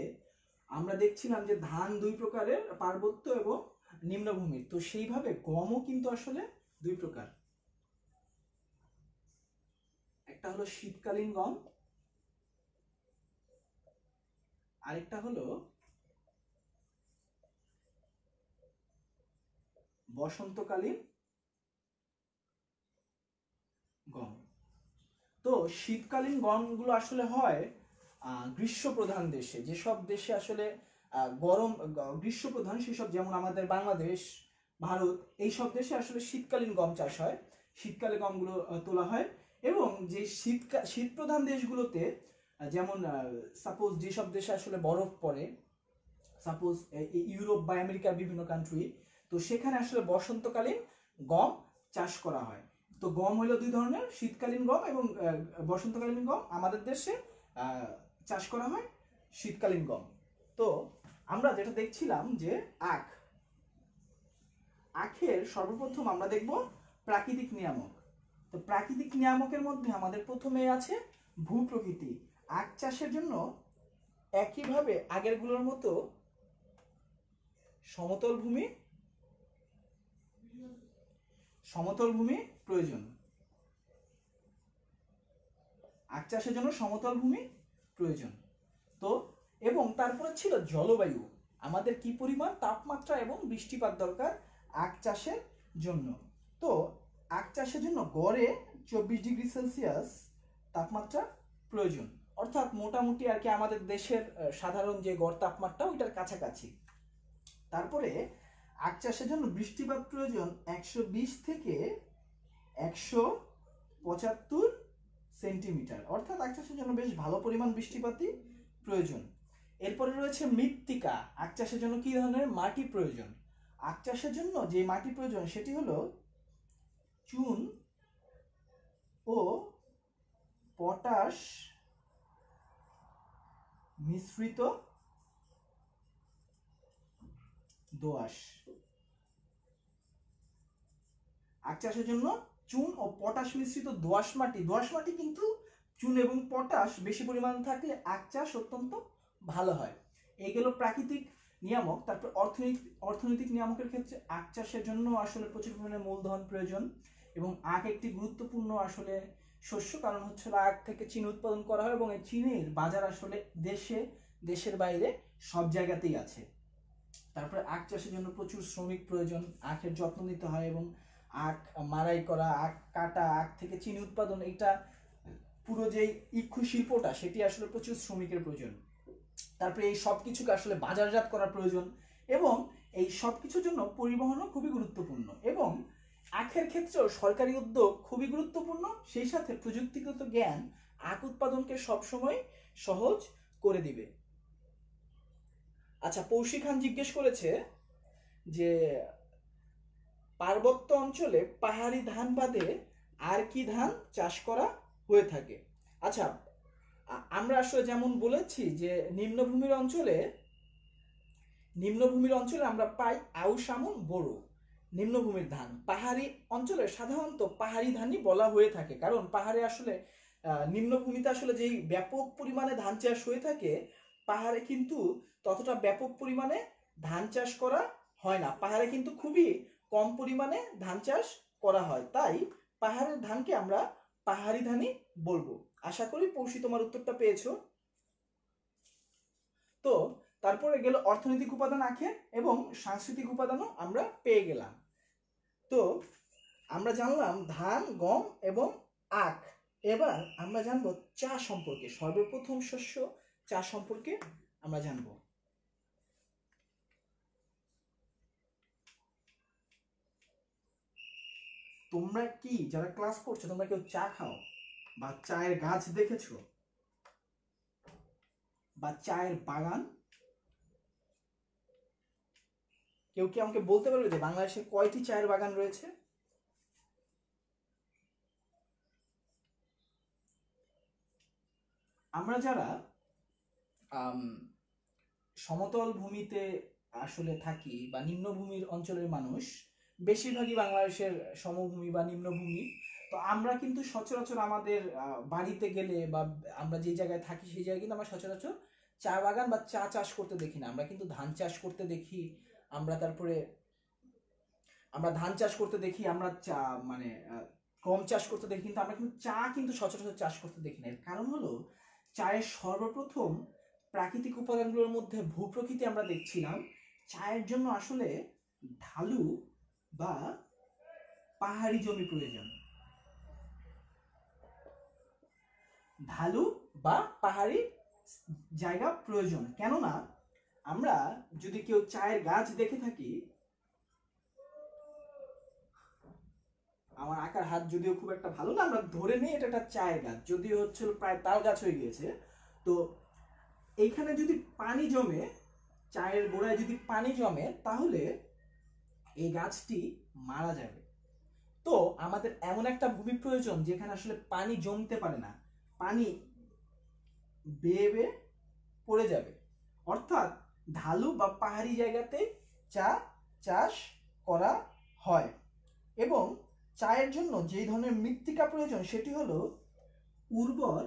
আমরা দেখছিলাম যে ধান দুই প্রকারের পার্বত্য এবং নিম্নভূমির তো সেইভাবে গমও কিন্তু আসলে দুই প্রকার একটা হলো শীতকালীন গম আরেকটা হলো বসন্তকালীন গম তো শীতকালীন গমগুলো আসলে হয় গ্রীষ্মপ্রধান দেশে যেসব দেশে আসলে গরম গ্রীষ্মপ্রধান সেসব যেমন আমাদের বাংলাদেশ ভারত এইসব দেশে আসলে শীতকালীন গম চাষ হয় শীতকালে গমগুলো তোলা হয় এবং যে শীতকা শীত প্রধান দেশগুলোতে যেমন সাপোজ যেসব দেশে আসলে বরফ পড়ে সাপোজ ইউরোপ বা আমেরিকার বিভিন্ন কান্ট্রি তো সেখানে আসলে বসন্তকালীন গম চাষ করা হয় তো গম হলো দুই ধরনের শীতকালীন গম এবং বসন্তকালীন গম আমাদের দেশে চাষ করা হয় শীতকালীন গম তো আমরা যেটা দেখছিলাম যে আখ আখের সর্বপ্রথম আমরা দেখব প্রাকৃতিক নিয়ামক তো প্রাকৃতিক নিয়ামকের মধ্যে আমাদের প্রথমে আছে ভূ প্রকৃতি আখ চাষের জন্য একইভাবে আগেরগুলোর মতো সমতল ভূমি সমতল ভূমি প্রয়োজন আখ চাষের জন্য সমতল ভূমি প্রয়োজন তো এবং তারপরে ছিল জলবায়ু আমাদের কি পরিমাণ তাপমাত্রা এবং বৃষ্টিপাত দরকার আখ চাষের জন্য তো আখ চাষের জন্য গড়ে চব্বিশ ডিগ্রি সেলসিয়াস তাপমাত্রা প্রয়োজন অর্থাৎ মোটামুটি আর কি আমাদের দেশের সাধারণ যে গড় তাপমাত্রা ওইটার কাছাকাছি তারপরে আখ চাষের জন্য বৃষ্টিপাত প্রয়োজন একশো বিশ থেকে একশো পঁচাত্তর সেন্টিমিটার অর্থাৎ আখ চাষের জন্য বেশ ভালো পরিমাণ বৃষ্টিপাতই প্রয়োজন এরপরে রয়েছে মৃত্তিকা আখ চাষের জন্য কী ধরনের মাটি প্রয়োজন আখ চাষের জন্য যে মাটি প্রয়োজন সেটি হলো চুন ও পটাশ মিশ্রিত দোআঁশ আখ চাষের জন্য চুন ও পটাশ মিশ্রিত দোআঁশ মাটি দোআঁশ মাটি কিন্তু চুন এবং পটাশ বেশি পরিমাণ থাকলে আখ চাষ অত্যন্ত ভালো হয় এই গেল প্রাকৃতিক নিয়ামক তারপর অর্থনৈতিক অর্থনৈতিক নিয়ামকের ক্ষেত্রে আখ চাষের জন্য আসলে প্রচুর পরিমাণে মূলধন প্রয়োজন এবং আখ একটি গুরুত্বপূর্ণ আসলে শস্য কারণ হচ্ছে আখ থেকে চিনি উৎপাদন করা হয় এবং এই চিনির বাজার আসলে দেশে দেশের বাইরে সব জায়গাতেই আছে তারপরে আখ চাষের জন্য প্রচুর শ্রমিক প্রয়োজন আখের যত্ন নিতে হয় এবং আখ মারাই করা আখ কাটা আখ থেকে চিনি উৎপাদন এটা পুরো যে ইক্ষু শিল্পটা সেটি আসলে প্রচুর শ্রমিকের প্রয়োজন তারপরে এই সব কিছুকে আসলে বাজারজাত করা প্রয়োজন এবং এই সব কিছুর জন্য পরিবহনও খুবই গুরুত্বপূর্ণ এবং আখের ক্ষেত্রেও সরকারি উদ্যোগ খুবই গুরুত্বপূর্ণ সেই সাথে প্রযুক্তিগত জ্ঞান আখ উৎপাদনকে সবসময় সহজ করে দিবে আচ্ছা পৌষি খান জিজ্ঞেস করেছে যে পার্বত্য অঞ্চলে পাহাড়ি ধান বাদে আর কি ধান চাষ করা হয়ে থাকে আচ্ছা আমরা আসলে যেমন বলেছি যে নিম্নভূমির অঞ্চলে নিম্নভূমির অঞ্চলে আমরা পাই আউশ আমন বোরো নিম্নভূমির ধান পাহাড়ি অঞ্চলে সাধারণত পাহাড়ি ধানই বলা হয়ে থাকে কারণ পাহাড়ে আসলে নিম্নভূমিতে আসলে যেই ব্যাপক পরিমাণে ধান চাষ হয়ে থাকে পাহাড়ে কিন্তু ততটা ব্যাপক পরিমাণে ধান চাষ করা হয় না পাহাড়ে কিন্তু খুবই কম পরিমাণে ধান চাষ করা হয় তাই পাহাড়ের ধানকে আমরা পাহাড়ি ধানই বলবো আশা করি পৌষি তোমার উত্তরটা পেয়েছো তো তারপরে গেল অর্থনৈতিক উপাদান আখের এবং সাংস্কৃতিক উপাদানও আমরা পেয়ে গেলাম তো আমরা জানলাম ধান গম এবং আখ এবার আমরা জানব চা সম্পর্কে সর্বপ্রথম শস্য চা সম্পর্কে আমরা জানব তোমরা কি যারা ক্লাস করছো তোমরা কেউ চা খাও বা চায়ের গাছ দেখেছো বা চায়ের বাগান কেউ কি আমাকে বলতে পারবে যে বাংলাদেশে কয়টি চায়ের বাগান রয়েছে আমরা যারা সমতল ভূমিতে আসলে থাকি বা নিম্নভূমির অঞ্চলের মানুষ বেশিরভাগই বাংলাদেশের সমভূমি বা নিম্নভূমি তো আমরা কিন্তু সচরাচর আমাদের বাড়িতে গেলে বা আমরা যে জায়গায় থাকি সেই জায়গায় কিন্তু আমরা সচরাচর চা বাগান বা চা চাষ করতে দেখি না আমরা কিন্তু ধান চাষ করতে দেখি আমরা তারপরে আমরা ধান চাষ করতে দেখি আমরা চা মানে গম চাষ করতে দেখি কিন্তু আমরা কিন্তু চা কিন্তু সচরাচর চাষ করতে দেখি না এর কারণ হলো চায়ের সর্বপ্রথম প্রাকৃতিক উপাদানগুলোর মধ্যে ভূপ্রকৃতি আমরা দেখছিলাম চায়ের জন্য আসলে ঢালু বা পাহাড়ি জমি প্রয়োজন ঢালু বা পাহাড়ি জায়গা প্রয়োজন কেননা আমরা যদি কেউ চায়ের গাছ দেখে থাকি আমার আঁকার হাত যদিও খুব একটা ভালো না আমরা ধরে নিই এটা একটা চায়ের গাছ যদিও হচ্ছিল প্রায় তাল গাছ হয়ে গিয়েছে তো এইখানে যদি পানি জমে চায়ের গোড়ায় যদি পানি জমে তাহলে এই গাছটি মারা যাবে তো আমাদের এমন একটা ভূমি প্রয়োজন যেখানে আসলে পানি জমতে পারে না পানি বেয়ে বেয়ে পড়ে যাবে অর্থাৎ ঢালু বা পাহাড়ি জায়গাতে চা চাষ করা হয় এবং চায়ের জন্য যেই ধরনের মৃত্তিকা প্রয়োজন সেটি হলো উর্বর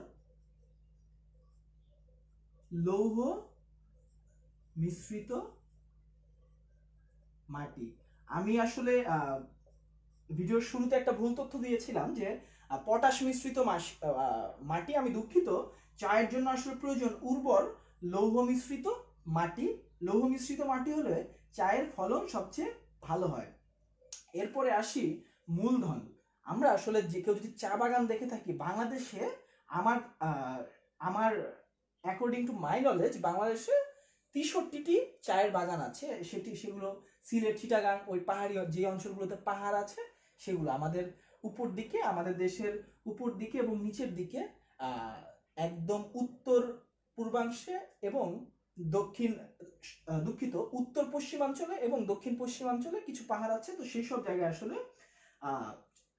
লৌহ মিশ্রিত মাটি আমি আসলে ভিডিওর শুরুতে একটা ভুল তথ্য দিয়েছিলাম যে পটাশ মিশ্রিত মাটি আমি দুঃখিত চায়ের জন্য আসলে প্রয়োজন উর্বর লৌহ মিশ্রিত মাটি লৌহ মিশ্রিত মাটি হলে চায়ের ফলন সবচেয়ে ভালো হয় এরপরে আসি মূলধন আমরা আসলে যে কেউ যদি চা বাগান দেখে থাকি বাংলাদেশে আমার আমার অ্যাকর্ডিং টু মাই নলেজ বাংলাদেশে তেষট্টিটি চায়ের বাগান আছে সেটি সেগুলো সিলেট চিটাগাং ওই পাহাড়ি যে অঞ্চলগুলোতে পাহাড় আছে সেগুলো আমাদের উপর দিকে আমাদের দেশের উপর দিকে এবং নিচের দিকে একদম উত্তর পূর্বাংশে এবং দক্ষিণ দুঃখিত উত্তর পশ্চিমাঞ্চলে এবং দক্ষিণ পশ্চিমাঞ্চলে কিছু পাহাড় আছে তো সেই সব জায়গায় আসলে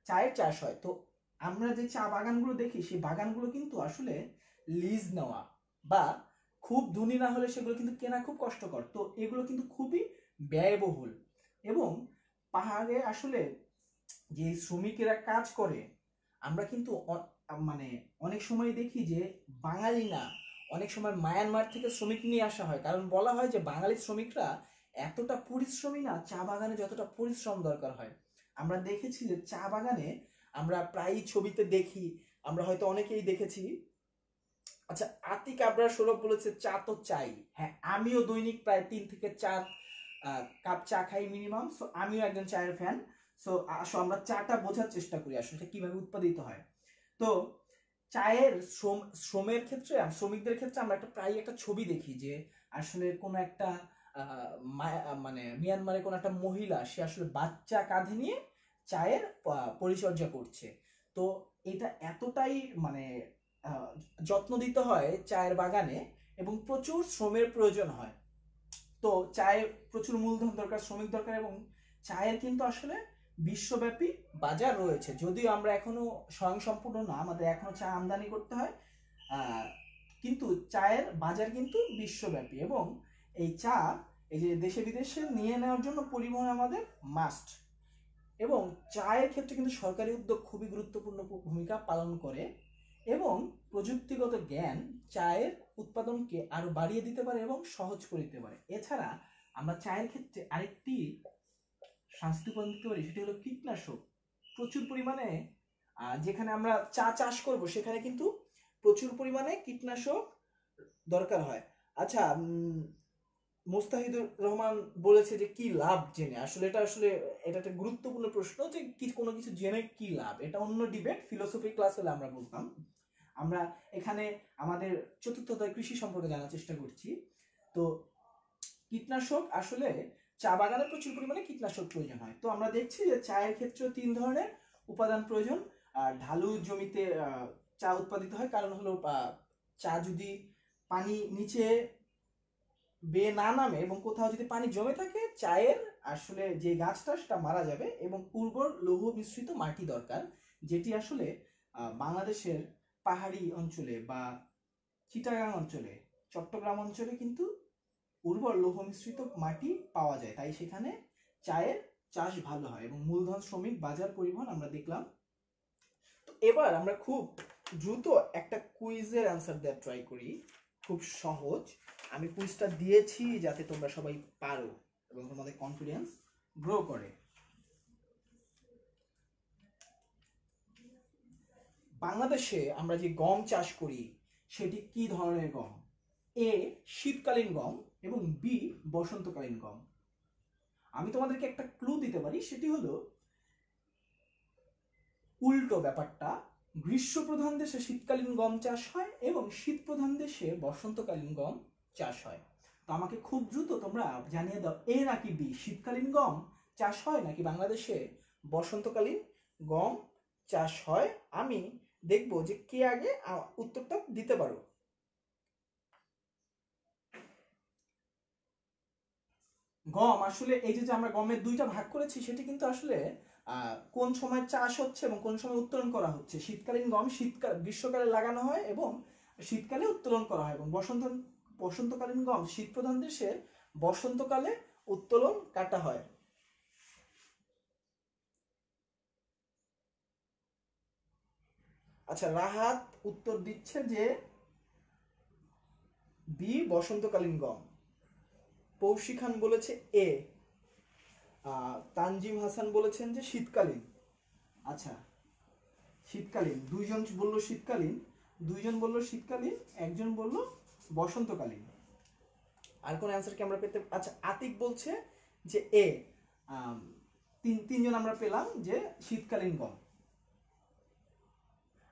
চায়ের চাষ হয় তো আমরা যে চা বাগানগুলো দেখি সেই বাগানগুলো কিন্তু আসলে লিজ নেওয়া বা খুব ধনী না হলে সেগুলো কিন্তু কেনা খুব কষ্টকর তো এগুলো কিন্তু খুবই ব্যয়বহুল এবং পাহাড়ে আসলে যে শ্রমিকেরা কাজ করে আমরা কিন্তু মানে অনেক সময় দেখি যে বাঙালি না অনেক সময় মায়ানমার থেকে শ্রমিক নিয়ে আসা হয় কারণ বলা হয় যে বাঙালি শ্রমিকরা এতটা পরিশ্রমী না চা বাগানে যতটা পরিশ্রম দরকার হয় আমরা দেখেছি যে চা বাগানে আমরা প্রায়ই ছবিতে দেখি আমরা হয়তো অনেকেই দেখেছি আচ্ছা আতিক আবরার সৌরভ বলেছে চা তো চাই হ্যাঁ আমিও দৈনিক প্রায় তিন থেকে চার কাপ চা খাই মিনিমাম সো আমিও একজন চায়ের ফ্যান সো আসো আমরা চাটা বোঝার চেষ্টা করি আসলে কিভাবে উৎপাদিত হয় তো চায়ের শ্রম শ্রমের ক্ষেত্রে শ্রমিকদের ক্ষেত্রে আমরা একটা প্রায় একটা ছবি দেখি যে আসলে কোনো একটা মানে মিয়ানমারে কোনো একটা মহিলা সে আসলে বাচ্চা কাঁধে নিয়ে চায়ের পরিচর্যা করছে তো এটা এতটাই মানে যত্ন দিতে হয় চায়ের বাগানে এবং প্রচুর শ্রমের প্রয়োজন হয় তো চায়ের প্রচুর মূলধন দরকার শ্রমিক দরকার এবং চায়ের কিন্তু আসলে বিশ্বব্যাপী বাজার রয়েছে যদিও আমরা এখনও স্বয়ংসম্পূর্ণ না আমাদের এখনও চা আমদানি করতে হয় কিন্তু চায়ের বাজার কিন্তু বিশ্বব্যাপী এবং এই চা এই যে দেশে বিদেশে নিয়ে নেওয়ার জন্য পরিবহন আমাদের মাস্ট এবং চায়ের ক্ষেত্রে কিন্তু সরকারি উদ্যোগ খুবই গুরুত্বপূর্ণ ভূমিকা পালন করে এবং প্রযুক্তিগত জ্ঞান চায়ের উৎপাদনকে আরও বাড়িয়ে দিতে পারে এবং সহজ করে দিতে পারে এছাড়া আমরা চায়ের ক্ষেত্রে আরেকটি শাস্তি উপাদান দেখতে পারি সেটি হলো কীটনাশক প্রচুর পরিমাণে যেখানে আমরা চা চাষ করব সেখানে কিন্তু প্রচুর পরিমাণে কীটনাশক দরকার হয় আচ্ছা মোস্তাহিদুর রহমান বলেছে যে কি লাভ জেনে আসলে এটা আসলে এটা একটা গুরুত্বপূর্ণ প্রশ্ন যে কি কোনো কিছু জেনে কি লাভ এটা অন্য ডিবেট ফিলোসফি ক্লাস হলে আমরা বলতাম আমরা এখানে আমাদের চতুর্থতায় কৃষি সম্পর্কে জানার চেষ্টা করছি তো কীটনাশক আসলে চা বাগানে প্রচুর পরিমাণে কীটনাশক প্রয়োজন হয় তো আমরা দেখছি যে চায়ের ক্ষেত্রে তিন ধরনের উপাদান প্রয়োজন আর ঢালু জমিতে চা উৎপাদিত হয় কারণ হলো চা যদি পানি নিচে বে না নামে এবং কোথাও যদি পানি জমে থাকে চায়ের আসলে যে গাছটা সেটা মারা যাবে এবং উর্বর লৌহ মিশ্রিত মাটি দরকার যেটি আসলে বাংলাদেশের পাহাড়ি অঞ্চলে বা চিটাগাং অঞ্চলে চট্টগ্রাম অঞ্চলে কিন্তু উর্বর লৌহ মিশ্রিত মাটি পাওয়া যায় তাই সেখানে চায়ের চাষ ভালো হয় এবং মূলধন শ্রমিক বাজার পরিবহন আমরা দেখলাম তো এবার আমরা খুব দ্রুত একটা কুইজের অ্যান্সার দেওয়ার ট্রাই করি খুব সহজ আমি কুইজটা দিয়েছি যাতে তোমরা সবাই পারো এবং তোমাদের কনফিডেন্স গ্রো করে বাংলাদেশে আমরা যে গম চাষ করি সেটি কি ধরনের গম এ শীতকালীন গম এবং বি বসন্তকালীন গম আমি তোমাদেরকে একটা ক্লু দিতে পারি সেটি হলো উল্টো ব্যাপারটা গ্রীষ্মপ্রধান দেশে শীতকালীন গম চাষ হয় এবং শীতপ্রধান দেশে বসন্তকালীন গম চাষ হয় তো আমাকে খুব দ্রুত তোমরা জানিয়ে দাও এ নাকি বি শীতকালীন গম চাষ হয় নাকি বাংলাদেশে বসন্তকালীন গম চাষ হয় আমি দেখব যে কে আগে উত্তরটা দিতে পারো গম আসলে এই যে আমরা গমের দুইটা ভাগ করেছি সেটি কিন্তু আসলে কোন সময় চাষ হচ্ছে এবং কোন সময় উত্তোলন করা হচ্ছে শীতকালীন গম শীতকাল গ্রীষ্মকালে লাগানো হয় এবং শীতকালে উত্তোলন করা হয় এবং বসন্ত বসন্তকালীন গম শীত প্রধান দেশে বসন্তকালে উত্তোলন কাটা হয় আচ্ছা রাহাত উত্তর দিচ্ছে যে বি বসন্তকালীন গম পৌশি খান বলেছে এ তানজিম হাসান বলেছেন যে শীতকালীন আচ্ছা শীতকালীন দুইজন বলল শীতকালীন দুইজন বলল শীতকালীন একজন বলল বসন্তকালীন আর কোন অ্যান্সার কি আমরা পেতে আচ্ছা আতিক বলছে যে এ তিন তিনজন আমরা পেলাম যে শীতকালীন গম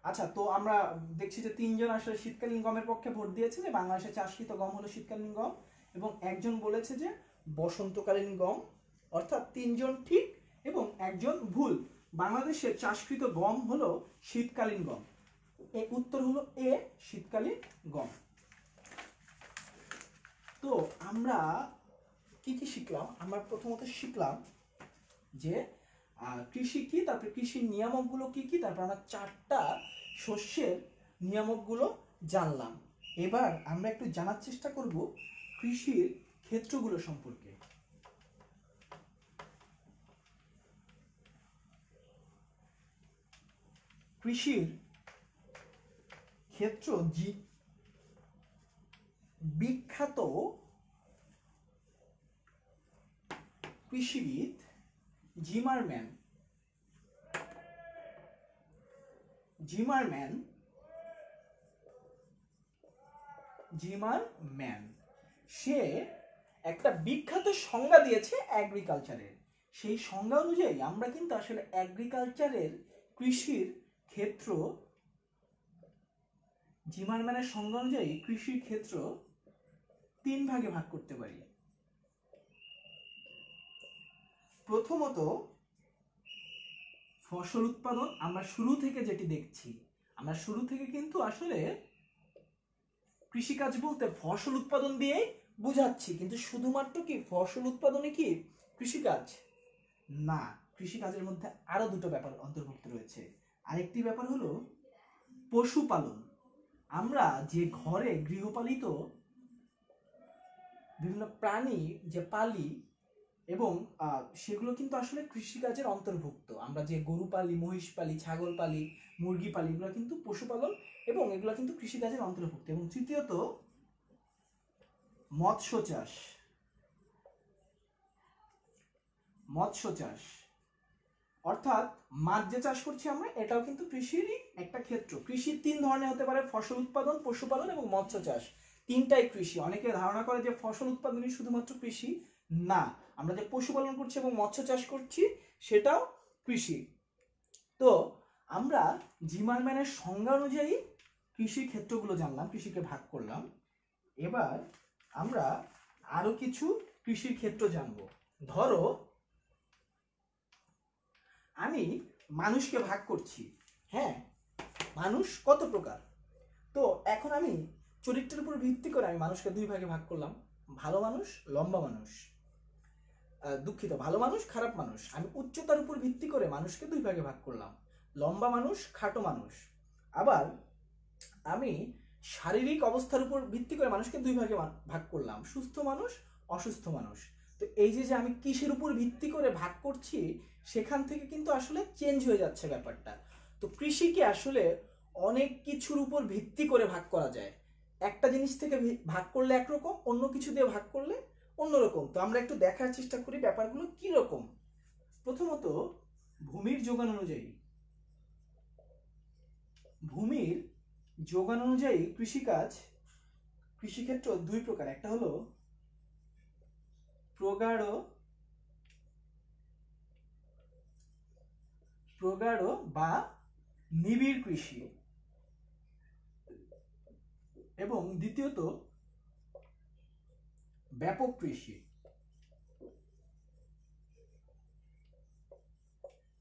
আচ্ছা তো আমরা দেখছি যে তিনজন আসলে শীতকালীন গমের পক্ষে ভোট দিয়েছে যে বাংলাদেশে চাষকৃত গম হলো শীতকালীন গম এবং একজন বলেছে যে বসন্তকালীন গম অর্থাৎ তিনজন ঠিক এবং একজন ভুল বাংলাদেশের চাষকৃত গম হলো শীতকালীন গম এ উত্তর হলো এ শীতকালীন গম তো আমরা কি কি শিখলাম আমরা প্রথমত শিখলাম যে কৃষি কি তারপরে কৃষির নিয়ামকগুলো কি কি তারপর আমরা চারটা শস্যের নিয়ামকগুলো জানলাম এবার আমরা একটু জানার চেষ্টা করব কৃষির ক্ষেত্রগুলো সম্পর্কে কৃষির ক্ষেত্র জি বিখ্যাত কৃষিবিদ জিমারম্যান জিমারম্যান জিমারম্যান সে একটা বিখ্যাত সংজ্ঞা দিয়েছে অ্যাগ্রিকালচারের সেই সংজ্ঞা অনুযায়ী আমরা কিন্তু আসলে অ্যাগ্রিকালচারের কৃষির ক্ষেত্র জিমারম্যানের সংজ্ঞা অনুযায়ী কৃষির ক্ষেত্র তিন ভাগে ভাগ করতে পারি প্রথমত ফসল উৎপাদন আমরা শুরু থেকে যেটি দেখছি আমরা শুরু থেকে কিন্তু আসলে কৃষিকাজ বলতে ফসল উৎপাদন দিয়েই বুঝাচ্ছি কিন্তু শুধুমাত্র কি ফসল উৎপাদনে কি কৃষিকাজ না কৃষিকাজের মধ্যে আরও দুটো ব্যাপার অন্তর্ভুক্ত রয়েছে আরেকটি ব্যাপার হলো পশুপালন আমরা যে ঘরে গৃহপালিত বিভিন্ন প্রাণী যে পালি এবং সেগুলো কিন্তু আসলে কৃষিকাজের অন্তর্ভুক্ত আমরা যে গরু পালি মহিষ পালি ছাগল পালি মুরগি পালি এগুলো কিন্তু পশুপালন এবং এগুলো কিন্তু কৃষিকাজের অন্তর্ভুক্ত এবং তৃতীয়ত মৎস্য চাষ মৎস্য চাষ অর্থাৎ মাছ যে চাষ করছি আমরা এটাও কিন্তু কৃষিরই একটা ক্ষেত্র কৃষি তিন ধরনের হতে পারে ফসল উৎপাদন পশুপালন এবং মৎস্য চাষ তিনটাই কৃষি অনেকে ধারণা করে যে ফসল উৎপাদনই শুধুমাত্র কৃষি না আমরা যে পশুপালন করছি এবং মৎস্য চাষ করছি সেটাও কৃষি তো আমরা ম্যানের সংজ্ঞা অনুযায়ী কৃষি ক্ষেত্রগুলো জানলাম কৃষিকে ভাগ করলাম এবার আমরা আরো কিছু কৃষির ক্ষেত্র জানব ধরো আমি মানুষকে ভাগ করছি হ্যাঁ মানুষ কত প্রকার তো এখন আমি চরিত্রের উপর ভিত্তি করে আমি মানুষকে দুই ভাগে ভাগ করলাম ভালো মানুষ লম্বা মানুষ দুঃখিত ভালো মানুষ খারাপ মানুষ আমি উচ্চতার উপর ভিত্তি করে মানুষকে দুই ভাগে ভাগ করলাম লম্বা মানুষ খাটো মানুষ আবার আমি শারীরিক অবস্থার উপর ভিত্তি করে মানুষকে দুই ভাগে ভাগ করলাম সুস্থ মানুষ অসুস্থ মানুষ তো এই যে যে আমি কিসের উপর ভিত্তি করে ভাগ করছি সেখান থেকে কিন্তু আসলে চেঞ্জ হয়ে যাচ্ছে ব্যাপারটা তো কৃষিকে আসলে অনেক কিছুর উপর ভিত্তি করে ভাগ করা যায় একটা জিনিস থেকে ভাগ করলে একরকম অন্য কিছু দিয়ে ভাগ করলে অন্যরকম তো আমরা একটু দেখার চেষ্টা করি ব্যাপারগুলো কীরকম প্রথমত ভূমির যোগান অনুযায়ী ভূমির যোগান অনুযায়ী কৃষিকাজ কৃষিক্ষেত্র দুই প্রকার একটা হলো প্রগাঢ় প্রগাঢ় বা নিবিড় কৃষি এবং দ্বিতীয়ত ব্যাপক কৃষি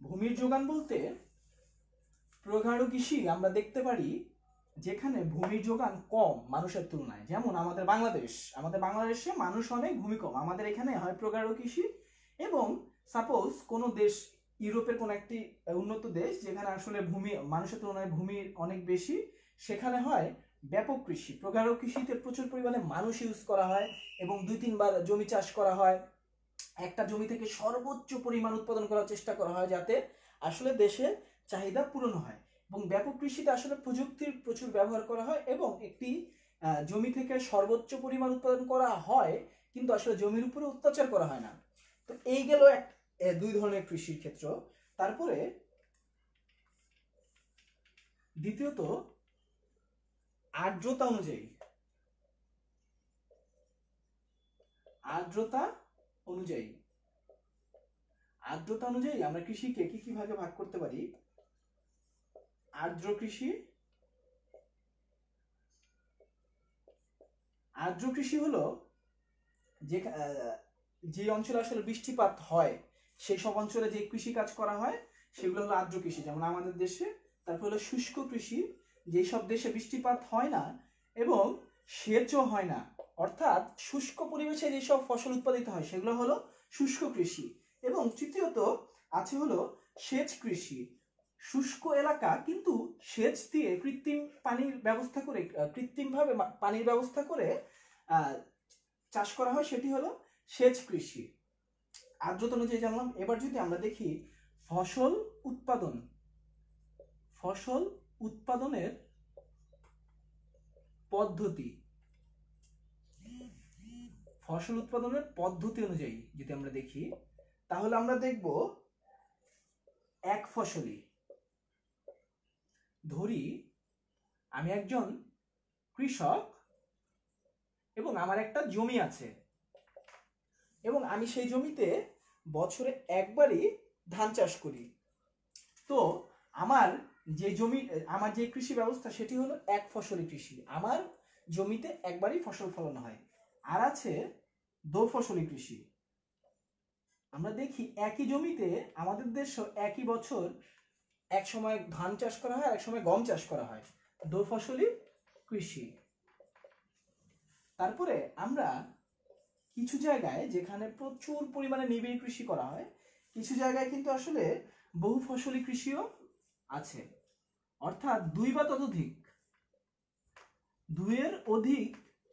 ভূমির যোগান বলতে প্রগাঢ় কৃষি আমরা দেখতে পারি যেখানে ভূমির যোগান কম মানুষের তুলনায় যেমন আমাদের বাংলাদেশ আমাদের বাংলাদেশে মানুষ অনেক ভূমি কম আমাদের এখানে হয় প্রকার কৃষি এবং সাপোজ কোনো দেশ ইউরোপের কোনো একটি উন্নত দেশ যেখানে আসলে ভূমি মানুষের তুলনায় ভূমি অনেক বেশি সেখানে হয় ব্যাপক কৃষি প্রকার কৃষিতে প্রচুর পরিমাণে মানুষ ইউজ করা হয় এবং দুই তিনবার জমি চাষ করা হয় একটা জমি থেকে সর্বোচ্চ পরিমাণ উৎপাদন করার চেষ্টা করা হয় যাতে আসলে দেশে চাহিদা পূরণ হয় এবং ব্যাপক কৃষিতে আসলে প্রযুক্তির প্রচুর ব্যবহার করা হয় এবং একটি জমি থেকে সর্বোচ্চ পরিমাণ উৎপাদন করা হয় কিন্তু আসলে জমির উপরে অত্যাচার করা হয় না তো এই গেল এক দুই ধরনের কৃষির ক্ষেত্র তারপরে দ্বিতীয়ত আর্দ্রতা অনুযায়ী আর্দ্রতা অনুযায়ী আর্দ্রতা অনুযায়ী আমরা কৃষিকে কি কি ভাগে ভাগ করতে পারি আর্দ্র কৃষি আর্দ্র কৃষি হলো যে যে অঞ্চলে আসলে বৃষ্টিপাত হয় সেই সব অঞ্চলে যে কৃষি কাজ করা হয় সেগুলো হলো আর্দ্র কৃষি যেমন আমাদের দেশে তারপর হলো শুষ্ক কৃষি সব দেশে বৃষ্টিপাত হয় না এবং সেচও হয় না অর্থাৎ শুষ্ক পরিবেশে যেসব ফসল উৎপাদিত হয় সেগুলো হলো শুষ্ক কৃষি এবং তৃতীয়ত আছে হলো সেচ কৃষি শুষ্ক এলাকা কিন্তু সেচ দিয়ে কৃত্রিম পানির ব্যবস্থা করে কৃত্রিমভাবে পানির ব্যবস্থা করে চাষ করা হয় সেটি হলো সেচ কৃষি আর্দ্রতা অনুযায়ী জানলাম এবার যদি আমরা দেখি ফসল উৎপাদন ফসল উৎপাদনের পদ্ধতি ফসল উৎপাদনের পদ্ধতি অনুযায়ী যদি আমরা দেখি তাহলে আমরা দেখব এক ফসলি ধরি আমি একজন কৃষক এবং আমার একটা জমি আছে এবং আমি সেই জমিতে বছরে একবারই ধান চাষ করি তো আমার যে জমি আমার যে কৃষি ব্যবস্থা সেটি হলো এক ফসলি কৃষি আমার জমিতে একবারই ফসল ফলন হয় আর আছে ফসলি কৃষি আমরা দেখি একই জমিতে আমাদের দেশও একই বছর এক সময় ধান চাষ করা হয় এক সময় গম চাষ করা হয় ফসলই কৃষি তারপরে আমরা কিছু জায়গায় যেখানে প্রচুর পরিমাণে নিবিড় কৃষি করা হয় কিছু জায়গায় কিন্তু আসলে বহু ফসলি কৃষিও আছে অর্থাৎ দুই বা ততোধিক দুইয়ের অধিক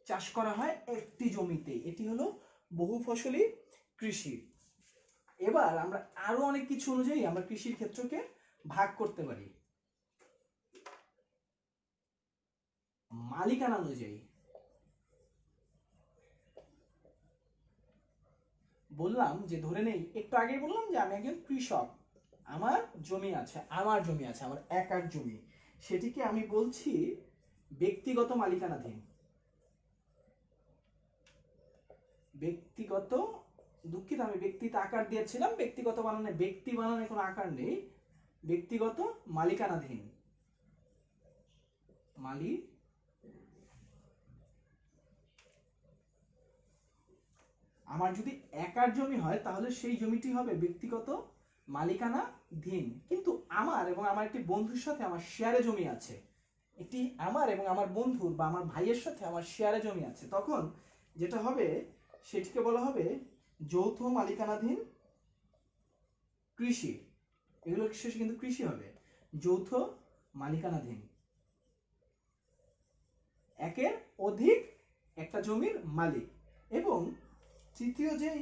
চাষ করা হয় একটি জমিতে এটি হলো বহু ফসলি কৃষি এবার আমরা আরও অনেক কিছু অনুযায়ী আমরা কৃষির ক্ষেত্রকে ভাগ করতে পারি মালিকানা অনুযায়ী বললাম যে ধরে নেই একটু আগে বললাম যে আমি একজন কৃষক আমার জমি আছে আমার জমি আছে আমার একার জমি সেটিকে আমি বলছি ব্যক্তিগত মালিকানাধীন ব্যক্তিগত দুঃখিত আমি ব্যক্তিতে আকার দিয়েছিলাম ব্যক্তিগত বানানে ব্যক্তি বানানে কোনো আকার নেই ব্যক্তিগত মালিকানাধীন মালি আমার যদি একার জমি হয় তাহলে সেই জমিটি হবে ব্যক্তিগত মালিকানাধীন কিন্তু আমার এবং আমার একটি বন্ধুর সাথে আমার শেয়ারে জমি আছে একটি আমার এবং আমার বন্ধুর বা আমার ভাইয়ের সাথে আমার শেয়ারে জমি আছে তখন যেটা হবে সেটিকে বলা হবে যৌথ মালিকানাধীন কৃষি এগুলো শেষে কিন্তু কৃষি হবে যৌথ মালিকানাধীন একের অধিক একটা জমির মালিক এবং তৃতীয় যেই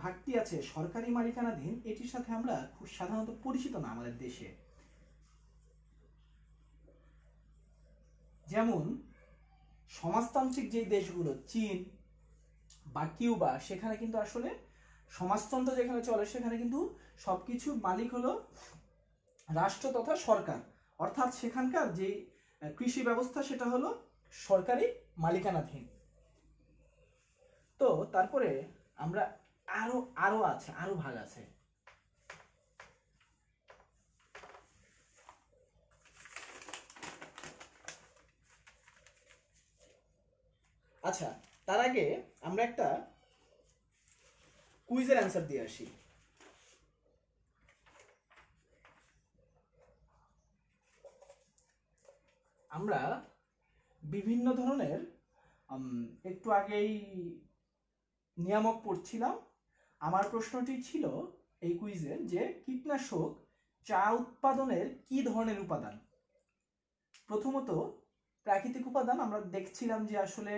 ভাগটি আছে সরকারি মালিকানাধীন এটির সাথে আমরা খুব সাধারণত পরিচিত না আমাদের দেশে যেমন সমাজতান্ত্রিক যে দেশগুলো চীন বা কিউবা সেখানে কিন্তু আসলে সমাজতন্ত্র যেখানে চলে সেখানে কিন্তু সব কিছু মালিক হলো রাষ্ট্র তথা সরকার অর্থাৎ সেখানকার যে কৃষি ব্যবস্থা সেটা হলো সরকারি মালিকানাধীন তো তারপরে আমরা আরো আরো আছে আরো ভাগ আছে আচ্ছা তার আগে আমরা একটা কুইজের অ্যান্সার দিয়ে আসি আমরা বিভিন্ন ধরনের একটু আগেই নিয়ামক পড়ছিলাম আমার প্রশ্নটি ছিল এই কুইজের যে কীটনাশক চা উৎপাদনের কি ধরনের উপাদান প্রথমত প্রাকৃতিক উপাদান আমরা দেখছিলাম যে আসলে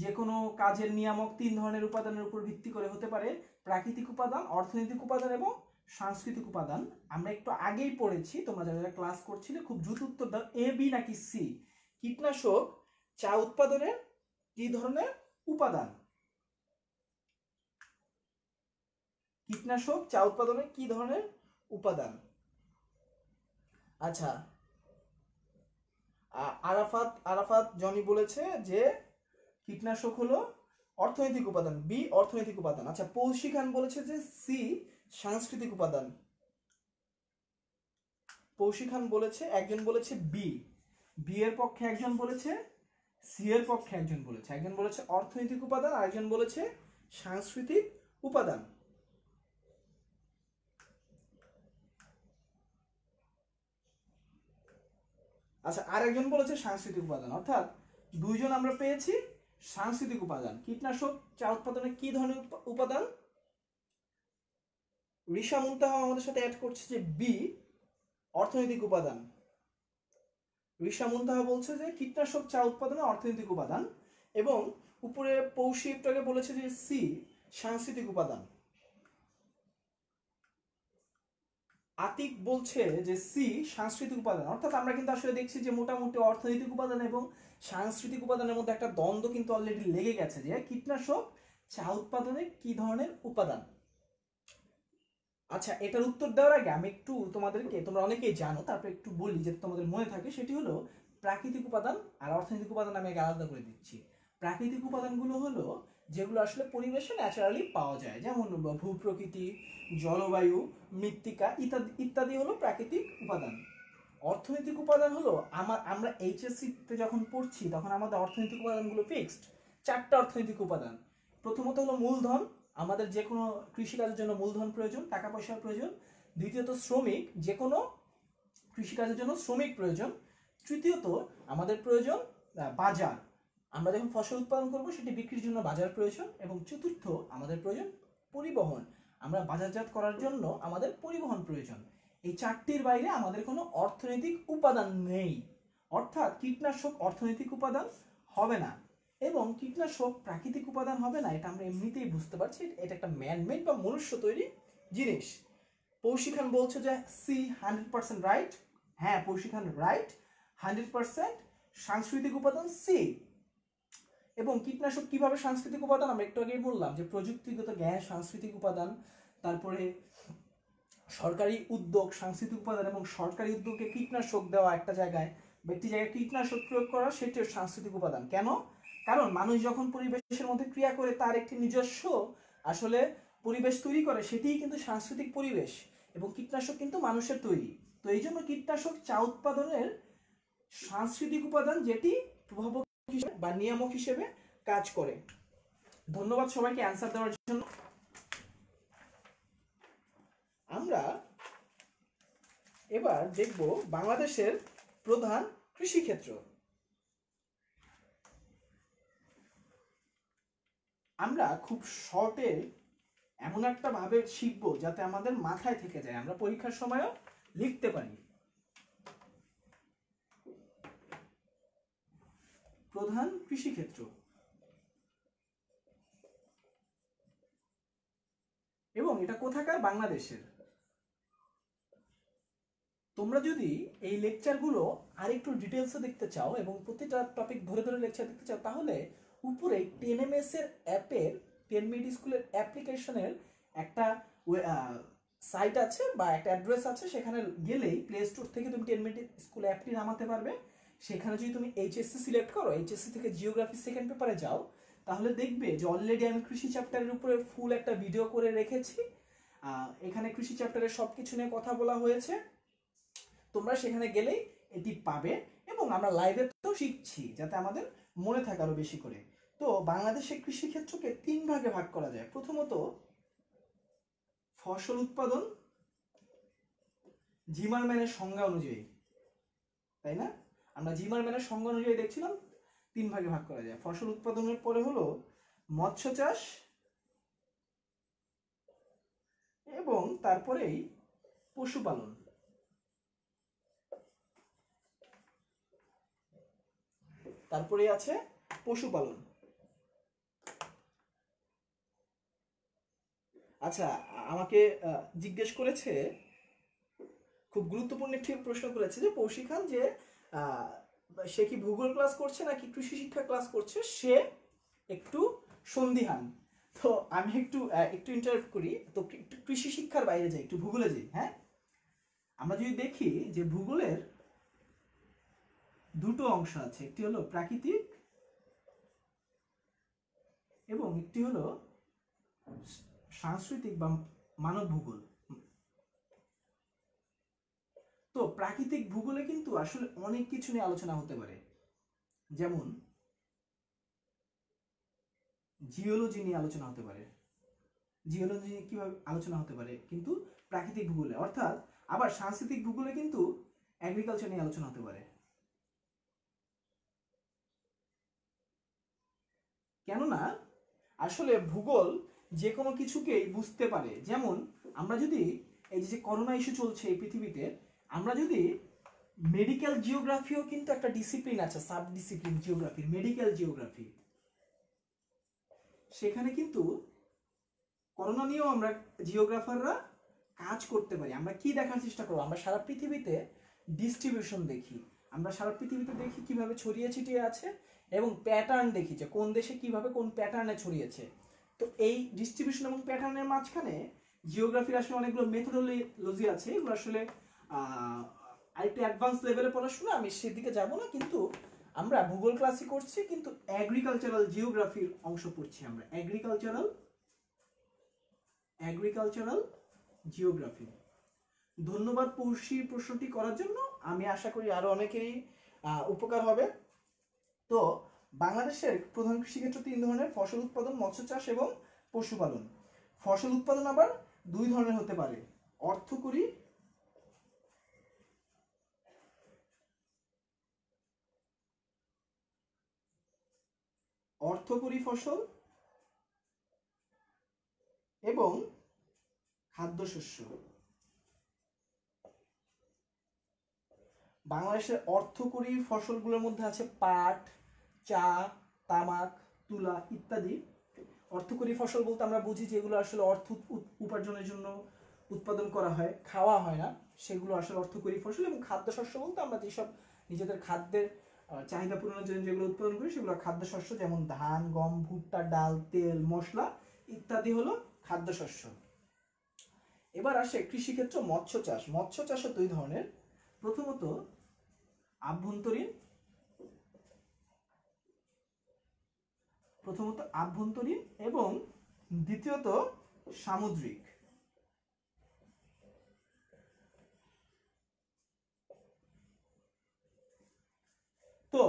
যে কোনো কাজের নিয়ামক তিন ধরনের উপাদানের উপর ভিত্তি করে হতে পারে প্রাকৃতিক উপাদান অর্থনৈতিক উপাদান এবং সাংস্কৃতিক উপাদান আমরা একটু আগেই পড়েছি তোমরা যারা যারা ক্লাস করছিলে খুব দ্রুত উত্তর দাও এ বি নাকি সি কীটনাশক চা উৎপাদনের কি ধরনের উপাদান কীটনাশক চা উৎপাদনে কি ধরনের উপাদান আচ্ছা আরাফাত আরাফাত জনি বলেছে যে কীটনাশক হলো অর্থনৈতিক উপাদান বি অর্থনৈতিক উপাদান আচ্ছা পৌষি খান বলেছে যে সি সাংস্কৃতিক উপাদান পৌষি খান বলেছে একজন বলেছে বি বি এর পক্ষে একজন বলেছে সি এর পক্ষে একজন বলেছে একজন বলেছে অর্থনৈতিক উপাদান আরেকজন বলেছে সাংস্কৃতিক উপাদান আচ্ছা আর একজন বলেছে সাংস্কৃতিক উপাদান অর্থাৎ দুইজন আমরা পেয়েছি সাংস্কৃতিক উপাদান কীটনাশক চা উৎপাদনে কি ধরনের উপাদান ঋষা মুন্তাহা আমাদের সাথে অ্যাড করছে যে বি অর্থনৈতিক উপাদান ঋষা মুন্তাহা বলছে যে কীটনাশক চা উৎপাদনে অর্থনৈতিক উপাদান এবং উপরে পৌষিপটাকে বলেছে যে সি সাংস্কৃতিক উপাদান আতিক বলছে যে সি সাংস্কৃতিক উপাদান অর্থাৎ আমরা কিন্তু আসলে দেখছি যে মোটামুটি অর্থনৈতিক উপাদান এবং সাংস্কৃতিক উপাদানের মধ্যে একটা দ্বন্দ্ব কিন্তু অলরেডি লেগে গেছে যে কীটনাশক চা উৎপাদনে কি ধরনের উপাদান আচ্ছা এটার উত্তর দেওয়ার আগে আমি একটু তোমাদেরকে তোমরা অনেকেই জানো তারপর একটু বলি যেটা তোমাদের মনে থাকে সেটি হলো প্রাকৃতিক উপাদান আর অর্থনৈতিক উপাদান আমি আলাদা করে দিচ্ছি প্রাকৃতিক উপাদানগুলো হলো যেগুলো আসলে পরিবেশে ন্যাচারালি পাওয়া যায় যেমন ভূপ্রকৃতি জলবায়ু মৃত্তিকা ইত্যাদি ইত্যাদি হলো প্রাকৃতিক উপাদান অর্থনৈতিক উপাদান হলো আমার আমরা এইচএসসিতে যখন পড়ছি তখন আমাদের অর্থনৈতিক উপাদানগুলো ফিক্সড চারটা অর্থনৈতিক উপাদান প্রথমত হলো মূলধন আমাদের যে কোনো কৃষিকাজের জন্য মূলধন প্রয়োজন টাকা পয়সার প্রয়োজন দ্বিতীয়ত শ্রমিক যে কোনো কৃষিকাজের জন্য শ্রমিক প্রয়োজন তৃতীয়ত আমাদের প্রয়োজন বাজার আমরা যখন ফসল উৎপাদন করব সেটি বিক্রির জন্য বাজার প্রয়োজন এবং চতুর্থ আমাদের প্রয়োজন পরিবহন আমরা বাজারজাত করার জন্য আমাদের পরিবহন প্রয়োজন এই চারটির বাইরে আমাদের কোনো অর্থনৈতিক উপাদান নেই অর্থাৎ কীটনাশক অর্থনৈতিক উপাদান হবে না এবং কীটনাশক প্রাকৃতিক উপাদান হবে না এটা আমরা এমনিতেই বুঝতে পারছি এটা একটা ম্যানমেড বা মনুষ্য তৈরি জিনিস পৌশিখান বলছে যে সি হান্ড্রেড পার্সেন্ট রাইট হ্যাঁ পৌশিখান রাইট হান্ড্রেড পার্সেন্ট সাংস্কৃতিক উপাদান সি এবং কীটনাশক কিভাবে সাংস্কৃতিক উপাদান আমরা একটু আগেই বললাম যে প্রযুক্তিগত জ্ঞান সাংস্কৃতিক উপাদান তারপরে সরকারি উদ্যোগ সাংস্কৃতিক উপাদান এবং সরকারি উদ্যোগকে কীটনাশক দেওয়া একটা জায়গায় ব্যক্তি জায়গায় কীটনাশক প্রয়োগ করা সেটিও সাংস্কৃতিক উপাদান কেন কারণ মানুষ যখন পরিবেশের মধ্যে ক্রিয়া করে তার একটি নিজস্ব আসলে পরিবেশ তৈরি করে সেটিই কিন্তু সাংস্কৃতিক পরিবেশ এবং কীটনাশক কিন্তু মানুষের তৈরি তো এই জন্য কীটনাশক চা উৎপাদনের সাংস্কৃতিক উপাদান যেটি প্রভাবক হিসেবে বা নিয়ামক হিসেবে কাজ করে ধন্যবাদ সবাইকে অ্যান্সার দেওয়ার জন্য আমরা এবার দেখব বাংলাদেশের প্রধান কৃষিক্ষেত্র আমরা খুব শর্টে এমন একটা ভাবে শিখবো যাতে আমাদের মাথায় থেকে যায় আমরা পরীক্ষার সময়ও লিখতে পারি প্রধান কৃষিক্ষেত্র এবং এটা কোথাকার বাংলাদেশের তোমরা যদি এই লেকচারগুলো আরেকটু ডিটেলসে দেখতে চাও এবং প্রতিটা টপিক ধরে ধরে লেকচার দেখতে চাও তাহলে উপরে টেন এম এস এর অ্যাপের টেন মিড স্কুলের অ্যাপ্লিকেশনের একটা সাইট আছে বা একটা অ্যাড্রেস আছে সেখানে গেলেই প্লে স্টোর থেকে তুমি টেন মিড স্কুল অ্যাপটি নামাতে পারবে সেখানে যদি তুমি এইচএসসি সিলেক্ট করো এইচএসসি থেকে জিওগ্রাফি সেকেন্ড পেপারে যাও তাহলে দেখবে যে অলরেডি আমি কৃষি চ্যাপ্টারের উপরে ফুল একটা ভিডিও করে রেখেছি এখানে কৃষি চ্যাপ্টারের সব কিছু নিয়ে কথা বলা হয়েছে তোমরা সেখানে গেলেই এটি পাবে এবং আমরা লাইভে তো শিখছি যাতে আমাদের মনে থাকে আরও বেশি করে তো বাংলাদেশের কৃষিক্ষেত্রকে তিন ভাগে ভাগ করা যায় প্রথমত ফসল উৎপাদন জিমার ম্যানের সংজ্ঞা অনুযায়ী তাই না আমরা জিমার ম্যানের সংজ্ঞা অনুযায়ী দেখছিলাম তিন ভাগে ভাগ করা যায় ফসল উৎপাদনের পরে হলো মৎস্য চাষ এবং তারপরেই পশুপালন তারপরে আছে পশুপালন আচ্ছা আমাকে জিজ্ঞেস করেছে খুব গুরুত্বপূর্ণ একটি প্রশ্ন করেছে যে পৌশিখান যে সে কি ভূগোল ক্লাস করছে নাকি কৃষি শিক্ষা ক্লাস করছে সে একটু সন্দিহান তো আমি একটু একটু ইন্টারাপ্ট করি তো একটু কৃষি শিক্ষার বাইরে যাই একটু ভূগোলে যাই হ্যাঁ আমরা যদি দেখি যে ভূগোলের দুটো অংশ আছে একটি হলো প্রাকৃতিক এবং একটি হলো সাংস্কৃতিক বা মানব ভূগোল তো প্রাকৃতিক ভূগোলে কিন্তু আসলে অনেক কিছু নিয়ে আলোচনা হতে পারে যেমন জিওলজি নিয়ে আলোচনা হতে পারে জিওলজি নিয়ে কীভাবে আলোচনা হতে পারে কিন্তু প্রাকৃতিক ভূগোলে অর্থাৎ আবার সাংস্কৃতিক ভূগোলে কিন্তু অ্যাগ্রিকালচার নিয়ে আলোচনা হতে পারে কেননা আসলে ভূগোল যে কোনো কিছুকেই বুঝতে পারে যেমন আমরা যদি এই যে করোনা ইস্যু চলছে এই পৃথিবীতে আমরা যদি মেডিকেল জিওগ্রাফিও কিন্তু একটা ডিসিপ্লিন আছে sub discipline geography medical geography সেখানে কিন্তু করোনা নিয়েও আমরা জিওগ্রাফাররা কাজ করতে পারি আমরা কি দেখার চেষ্টা করবো আমরা সারা পৃথিবীতে ডিস্ট্রিবিউশন দেখি আমরা সারা পৃথিবীতে দেখি কিভাবে ছড়িয়ে ছিটিয়ে আছে এবং প্যাটার্ন দেখিয়েছে কোন দেশে কিভাবে কোন প্যাটার্নে ছড়িয়েছে তো এই ডিস্ট্রিবিউশন এবং প্যাটার্নের মাঝখানে জিওগ্রাফির আসলে অনেকগুলো মেথোডোলজি আছে এগুলো আসলে আরেকটু অ্যাডভান্স লেভেলে পড়াশোনা আমি সেদিকে যাব না কিন্তু আমরা ভূগোল ক্লাসই করছি কিন্তু অ্যাগ্রিকালচারাল জিওগ্রাফির অংশ পড়ছি আমরা অ্যাগ্রিকালচারাল অ্যাগ্রিকালচারাল জিওগ্রাফি ধন্যবাদ পড়শির প্রশ্নটি করার জন্য আমি আশা করি আরও অনেকেরই উপকার হবে তো বাংলাদেশের প্রধান কৃষিক্ষেত্র তিন ধরনের ফসল উৎপাদন মৎস্য চাষ এবং পশুপালন ফসল উৎপাদন আবার দুই ধরনের হতে পারে অর্থকরী অর্থকরী ফসল এবং খাদ্যশস্য বাংলাদেশের অর্থকরী ফসলগুলোর মধ্যে আছে পাট চা তামাক তুলা ইত্যাদি অর্থকরী ফসল বলতে আমরা বুঝি যেগুলো আসলে অর্থ উপার্জনের জন্য উৎপাদন করা হয় খাওয়া হয় না সেগুলো আসলে অর্থকরী ফসল এবং খাদ্যশস্য বলতে আমরা যেসব নিজেদের খাদ্যের চাহিদা পূরণের জন্য যেগুলো উৎপাদন করি সেগুলো খাদ্যশস্য যেমন ধান গম ভুট্টা ডাল তেল মশলা ইত্যাদি হলো খাদ্যশস্য এবার আসে কৃষিক্ষেত্র মৎস্য চাষ মৎস্য চাষও দুই ধরনের প্রথমত আভ্যন্তরীণ প্রথমত আভ্যন্তরীণ এবং দ্বিতীয়ত সামুদ্রিক তো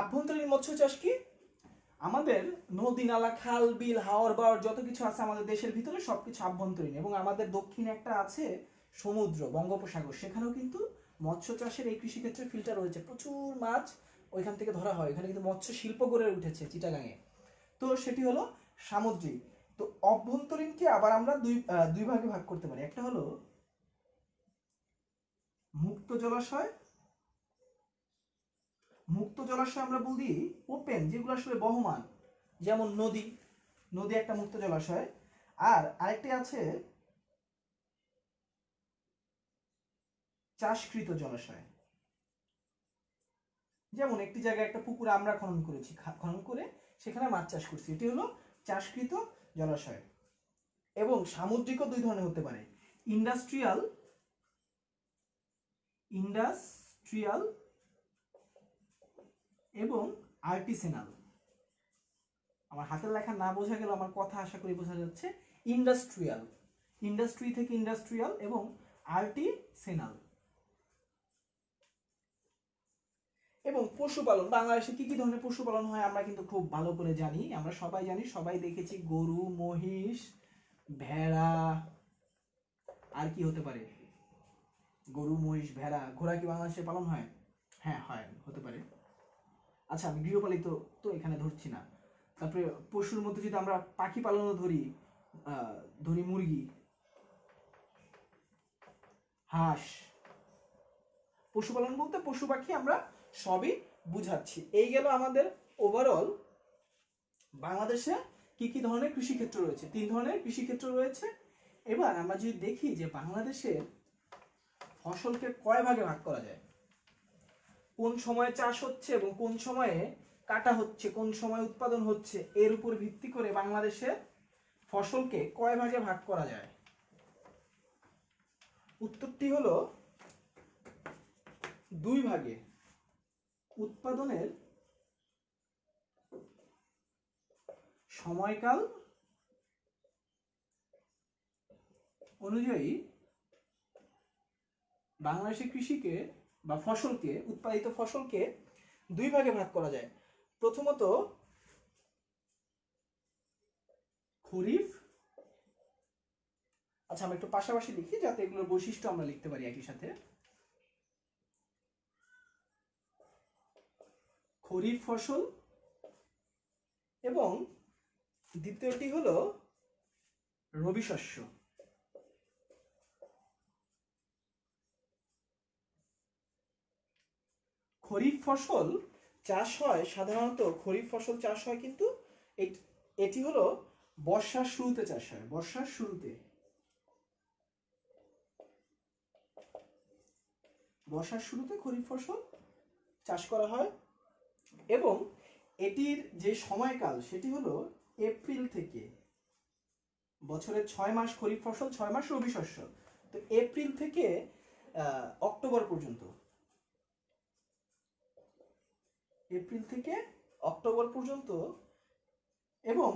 আভ্যন্তরীণ মৎস্য চাষ কি আমাদের নদী নালা খাল বিল হাওয়ার বাওয়ার যত কিছু আছে আমাদের দেশের ভিতরে সব কিছু আভ্যন্তরীণ এবং আমাদের দক্ষিণে একটা আছে সমুদ্র বঙ্গোপসাগর সেখানেও কিন্তু মৎস্য চাষের এই কৃষিক্ষেত্রে ফিল্টার রয়েছে প্রচুর মাছ ওইখান থেকে ধরা হয় এখানে কিন্তু মৎস্য শিল্প গড়ে উঠেছে চিটাগাঙে তো সেটি হলো সামুদ্রিক তো অভ্যন্তরীণকে আবার আমরা দুই দুই ভাগে ভাগ করতে পারি একটা হলো মুক্ত জলাশয় মুক্ত জলাশয় আমরা বলি ওপেন যেগুলো আসলে বহমান যেমন নদী নদী একটা মুক্ত জলাশয় আর আরেকটি আছে চাষকৃত জলাশয় যেমন একটি জায়গায় একটা পুকুর আমরা খনন করেছি খনন করে সেখানে মাছ চাষ করছি এটি হলো চাষকৃত জলাশয় এবং সামুদ্রিকও দুই ধরনের হতে পারে ইন্ডাস্ট্রিয়াল ইন্ডাস্ট্রিয়াল এবং আর্টিসেনাল আমার হাতের লেখা না বোঝা গেল আমার কথা আশা করি বোঝা যাচ্ছে ইন্ডাস্ট্রিয়াল ইন্ডাস্ট্রি থেকে ইন্ডাস্ট্রিয়াল এবং আর্টিসেনাল এবং পশুপালন বাংলাদেশে কি কি ধরনের পশুপালন হয় আমরা কিন্তু খুব ভালো করে জানি আমরা সবাই জানি সবাই দেখেছি গরু মহিষ ভেড়া আর কি হতে পারে গরু মহিষ ভেড়া ঘোড়া কি বাংলাদেশে পালন হয় হ্যাঁ হয় হতে পারে আচ্ছা আমি গৃহপালিত তো এখানে ধরছি না তারপরে পশুর মধ্যে যদি আমরা পাখি পালনও ধরি ধরি মুরগি হাঁস পশুপালন বলতে পশু পাখি আমরা সবই বুঝাচ্ছি এই গেল আমাদের ওভারঅল বাংলাদেশে কি কি ধরনের কৃষিক্ষেত্র রয়েছে তিন ধরনের কৃষিক্ষেত্র রয়েছে এবার আমরা যদি দেখি যে বাংলাদেশে ফসলকে কয় ভাগে ভাগ করা যায় কোন সময়ে চাষ হচ্ছে এবং কোন সময়ে কাটা হচ্ছে কোন সময় উৎপাদন হচ্ছে এর উপর ভিত্তি করে বাংলাদেশের ফসলকে কয় ভাগে ভাগ করা যায় উত্তরটি হলো দুই ভাগে উৎপাদনের সময়কাল অনুযায়ী বাংলাদেশের কৃষিকে বা ফসলকে উৎপাদিত ফসলকে দুই ভাগে ভাগ করা যায় প্রথমত খরিফ আচ্ছা আমরা একটু পাশাপাশি লিখি যাতে এগুলোর বৈশিষ্ট্য আমরা লিখতে পারি একই সাথে খরিফ ফসল এবং দ্বিতীয়টি হল রবি শস্য খরিফ ফসল চাষ হয় সাধারণত খরিফ ফসল চাষ হয় কিন্তু এটি হলো বর্ষার শুরুতে চাষ হয় বর্ষার শুরুতে বর্ষার শুরুতে খরিফ ফসল চাষ করা হয় এবং এটির যে সময়কাল সেটি হলো এপ্রিল থেকে বছরের ছয় মাস খরিফ ফসল ছয় মাস রবি শস্য তো এপ্রিল থেকে অক্টোবর পর্যন্ত এপ্রিল থেকে অক্টোবর পর্যন্ত এবং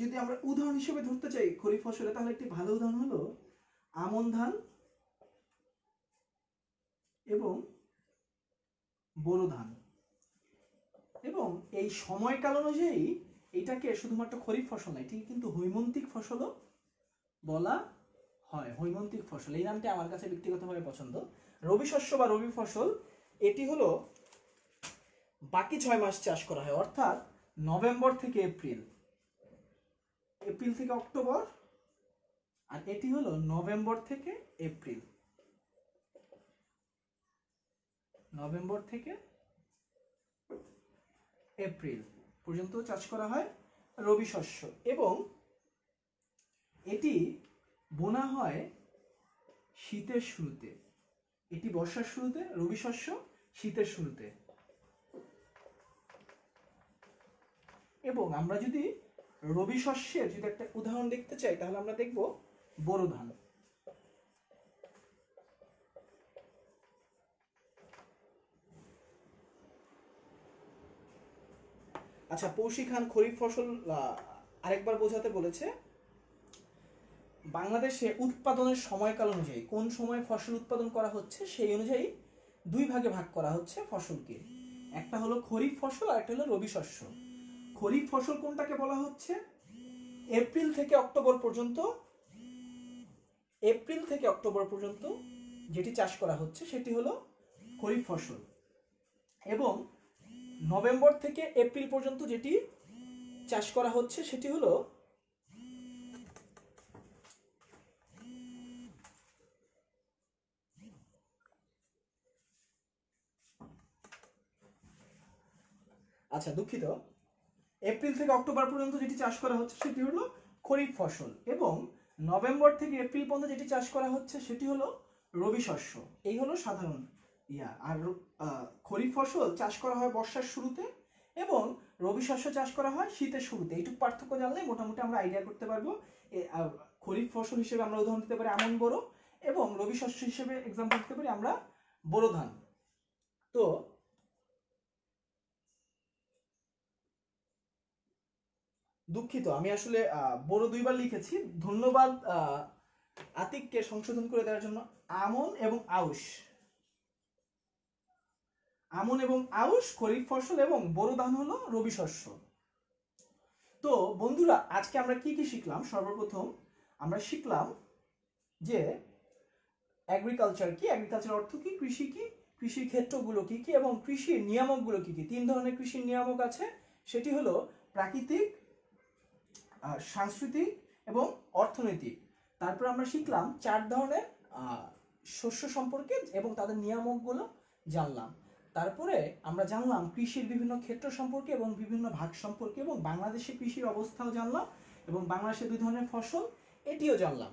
যদি আমরা উদাহরণ হিসেবে ধরতে চাই খরিফ ফসলে তাহলে একটি ভালো উদাহরণ হলো আমন ধান এবং বোরো ধান এবং এই সময়কাল অনুযায়ী এটাকে শুধুমাত্র খরিফ ফসল নয় এটিকে কিন্তু হৈমন্তিক ফসলও বলা হয় হৈমন্তিক ফসল এই নামটি আমার কাছে ব্যক্তিগতভাবে পছন্দ রবি শস্য বা রবি ফসল এটি হলো বাকি ছয় মাস চাষ করা হয় অর্থাৎ নভেম্বর থেকে এপ্রিল এপ্রিল থেকে অক্টোবর আর এটি হলো নভেম্বর থেকে এপ্রিল নভেম্বর থেকে এপ্রিল পর্যন্ত চাষ করা হয় রবি শস্য এবং এটি বোনা হয় শীতের শুরুতে এটি বর্ষার শুরুতে রবি শস্য শীতের শুরুতে এবং আমরা যদি রবি শস্যের যদি একটা উদাহরণ দেখতে চাই তাহলে আমরা দেখব বোরো ধান আচ্ছা পৌষি খান খরিফ ফসল আরেকবার বোঝাতে বলেছে বাংলাদেশে উৎপাদনের সময়কাল অনুযায়ী কোন সময় ফসল উৎপাদন করা হচ্ছে সেই অনুযায়ী দুই ভাগে ভাগ করা হচ্ছে ফসলকে একটা হলো খরিফ ফসল আর একটা হলো রবি শস্য খরিফ ফসল কোনটাকে বলা হচ্ছে এপ্রিল থেকে অক্টোবর পর্যন্ত এপ্রিল থেকে অক্টোবর পর্যন্ত যেটি চাষ করা হচ্ছে সেটি হলো খরিফ ফসল এবং নভেম্বর থেকে এপ্রিল পর্যন্ত যেটি চাষ করা হচ্ছে সেটি হলো আচ্ছা দুঃখিত এপ্রিল থেকে অক্টোবর পর্যন্ত যেটি চাষ করা হচ্ছে সেটি হলো খরিফ ফসল এবং নভেম্বর থেকে এপ্রিল পর্যন্ত যেটি চাষ করা হচ্ছে সেটি হলো রবি শস্য এই হলো সাধারণ ইয়া আর খরিফ ফসল চাষ করা হয় বর্ষার শুরুতে এবং রবি শস্য চাষ করা হয় শীতের শুরুতে এইটুকু পার্থক্য জানলে মোটামুটি আমরা আইডিয়া করতে পারবো খরিফ ফসল হিসেবে আমরা উদাহরণ দিতে পারি আমন বড় এবং রবি শস্য হিসেবে এক্সাম্পল দিতে পারি আমরা বোরো ধান তো দুঃখিত আমি আসলে বড় দুইবার লিখেছি ধন্যবাদ আতিককে সংশোধন করে দেওয়ার জন্য আমন এবং আউশ আমন এবং আউশ খরিফ ফসল এবং বোরো ধান হলো রবি শস্য তো বন্ধুরা আজকে আমরা কি কি শিখলাম সর্বপ্রথম আমরা শিখলাম যে অ্যাগ্রিকালচার কি অ্যাগ্রিকালচার অর্থ কি কৃষি কি কৃষির ক্ষেত্রগুলো কি কি এবং কৃষির নিয়ামকগুলো কি কি তিন ধরনের কৃষির নিয়ামক আছে সেটি হলো প্রাকৃতিক সাংস্কৃতিক এবং অর্থনৈতিক তারপর আমরা শিখলাম চার ধরনের শস্য সম্পর্কে এবং তাদের নিয়ামকগুলো জানলাম তারপরে আমরা জানলাম কৃষির বিভিন্ন ক্ষেত্র সম্পর্কে এবং বিভিন্ন ভাগ সম্পর্কে এবং বাংলাদেশে কৃষির অবস্থাও জানলাম এবং বাংলাদেশে দুই ধরনের ফসল এটিও জানলাম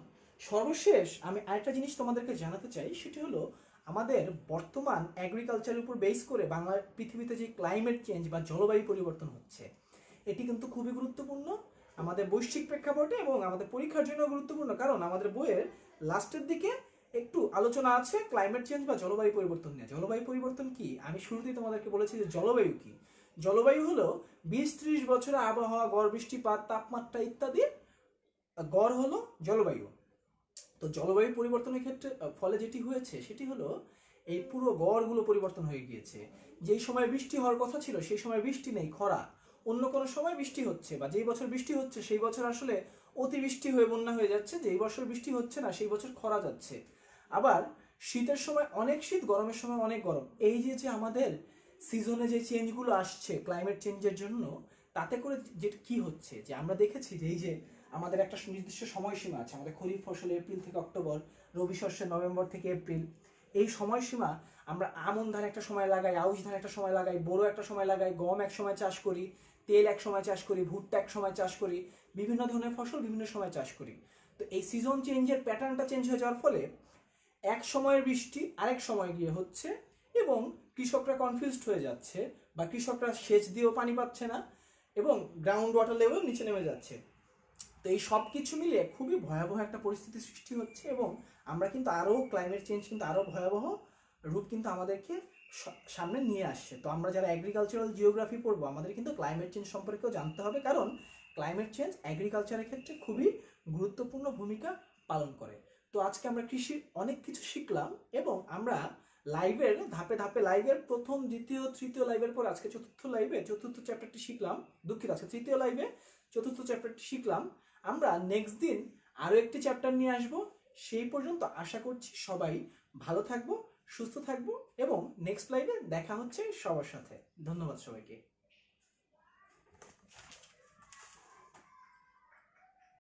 সর্বশেষ আমি আরেকটা জিনিস তোমাদেরকে জানাতে চাই সেটি হলো আমাদের বর্তমান অ্যাগ্রিকালচারের উপর বেস করে বাংলা পৃথিবীতে যে ক্লাইমেট চেঞ্জ বা জলবায়ু পরিবর্তন হচ্ছে এটি কিন্তু খুবই গুরুত্বপূর্ণ আমাদের বৈশ্বিক প্রেক্ষাপটে এবং আমাদের পরীক্ষার জন্য গুরুত্বপূর্ণ কারণ আমাদের বইয়ের লাস্টের দিকে একটু আলোচনা আছে ক্লাইমেট চেঞ্জ বা জলবায়ু পরিবর্তন নিয়ে জলবায়ু পরিবর্তন কি আমি শুরুতেই তোমাদেরকে বলেছি যে জলবায়ু কি জলবায়ু হলো বিশ ত্রিশ বছরে আবহাওয়া গড় বৃষ্টিপাত তাপমাত্রা ইত্যাদি গড় হলো জলবায়ু তো জলবায়ু পরিবর্তনের ক্ষেত্রে ফলে যেটি হয়েছে সেটি হলো এই পুরো গড়গুলো পরিবর্তন হয়ে গিয়েছে যেই সময় বৃষ্টি হওয়ার কথা ছিল সেই সময় বৃষ্টি নেই খরা অন্য কোনো সময় বৃষ্টি হচ্ছে বা যেই বছর বৃষ্টি হচ্ছে সেই বছর আসলে অতিবৃষ্টি হয়ে বন্যা হয়ে যাচ্ছে যেই বছর বৃষ্টি হচ্ছে না সেই বছর খরা যাচ্ছে আবার শীতের সময় অনেক শীত গরমের সময় অনেক গরম এই যে যে আমাদের সিজনে যে চেঞ্জগুলো আসছে ক্লাইমেট চেঞ্জের জন্য তাতে করে যে কি হচ্ছে যে আমরা দেখেছি যে এই যে আমাদের একটা নির্দিষ্ট সময়সীমা আছে আমাদের খরিফ ফসল এপ্রিল থেকে অক্টোবর রবি শস্য নভেম্বর থেকে এপ্রিল এই সময়সীমা আমরা আমন ধান একটা সময় লাগাই আউশ ধান একটা সময় লাগাই বড়ো একটা সময় লাগাই গম এক সময় চাষ করি তেল এক সময় চাষ করি ভুট্টা এক সময় চাষ করি বিভিন্ন ধরনের ফসল বিভিন্ন সময় চাষ করি তো এই সিজন চেঞ্জের প্যাটার্নটা চেঞ্জ হয়ে যাওয়ার ফলে এক সময়ের বৃষ্টি আরেক সময় গিয়ে হচ্ছে এবং কৃষকরা কনফিউজড হয়ে যাচ্ছে বা কৃষকরা সেচ দিয়েও পানি পাচ্ছে না এবং গ্রাউন্ড ওয়াটার লেভেল নিচে নেমে যাচ্ছে তো এই সব কিছু মিলিয়ে খুবই ভয়াবহ একটা পরিস্থিতি সৃষ্টি হচ্ছে এবং আমরা কিন্তু আরও ক্লাইমেট চেঞ্জ কিন্তু আরও ভয়াবহ রূপ কিন্তু আমাদেরকে সামনে নিয়ে আসছে তো আমরা যারা অ্যাগ্রিকালচারাল জিওগ্রাফি পড়বো আমাদের কিন্তু ক্লাইমেট চেঞ্জ সম্পর্কেও জানতে হবে কারণ ক্লাইমেট চেঞ্জ অ্যাগ্রিকালচারের ক্ষেত্রে খুবই গুরুত্বপূর্ণ ভূমিকা পালন করে তো আজকে আমরা কৃষির অনেক কিছু শিখলাম এবং আমরা লাইভের ধাপে ধাপে লাইভের প্রথম দ্বিতীয় তৃতীয় লাইভের পর আজকে চতুর্থ লাইভে চতুর্থ চ্যাপ্টারটি শিখলাম দুঃখিত আজকে তৃতীয় লাইভে চতুর্থ চ্যাপ্টারটি শিখলাম আমরা নেক্সট দিন আরও একটি চ্যাপ্টার নিয়ে আসব সেই পর্যন্ত আশা করছি সবাই ভালো থাকবো সুস্থ থাকবো এবং নেক্সট লাইভে দেখা হচ্ছে সবার সাথে ধন্যবাদ সবাইকে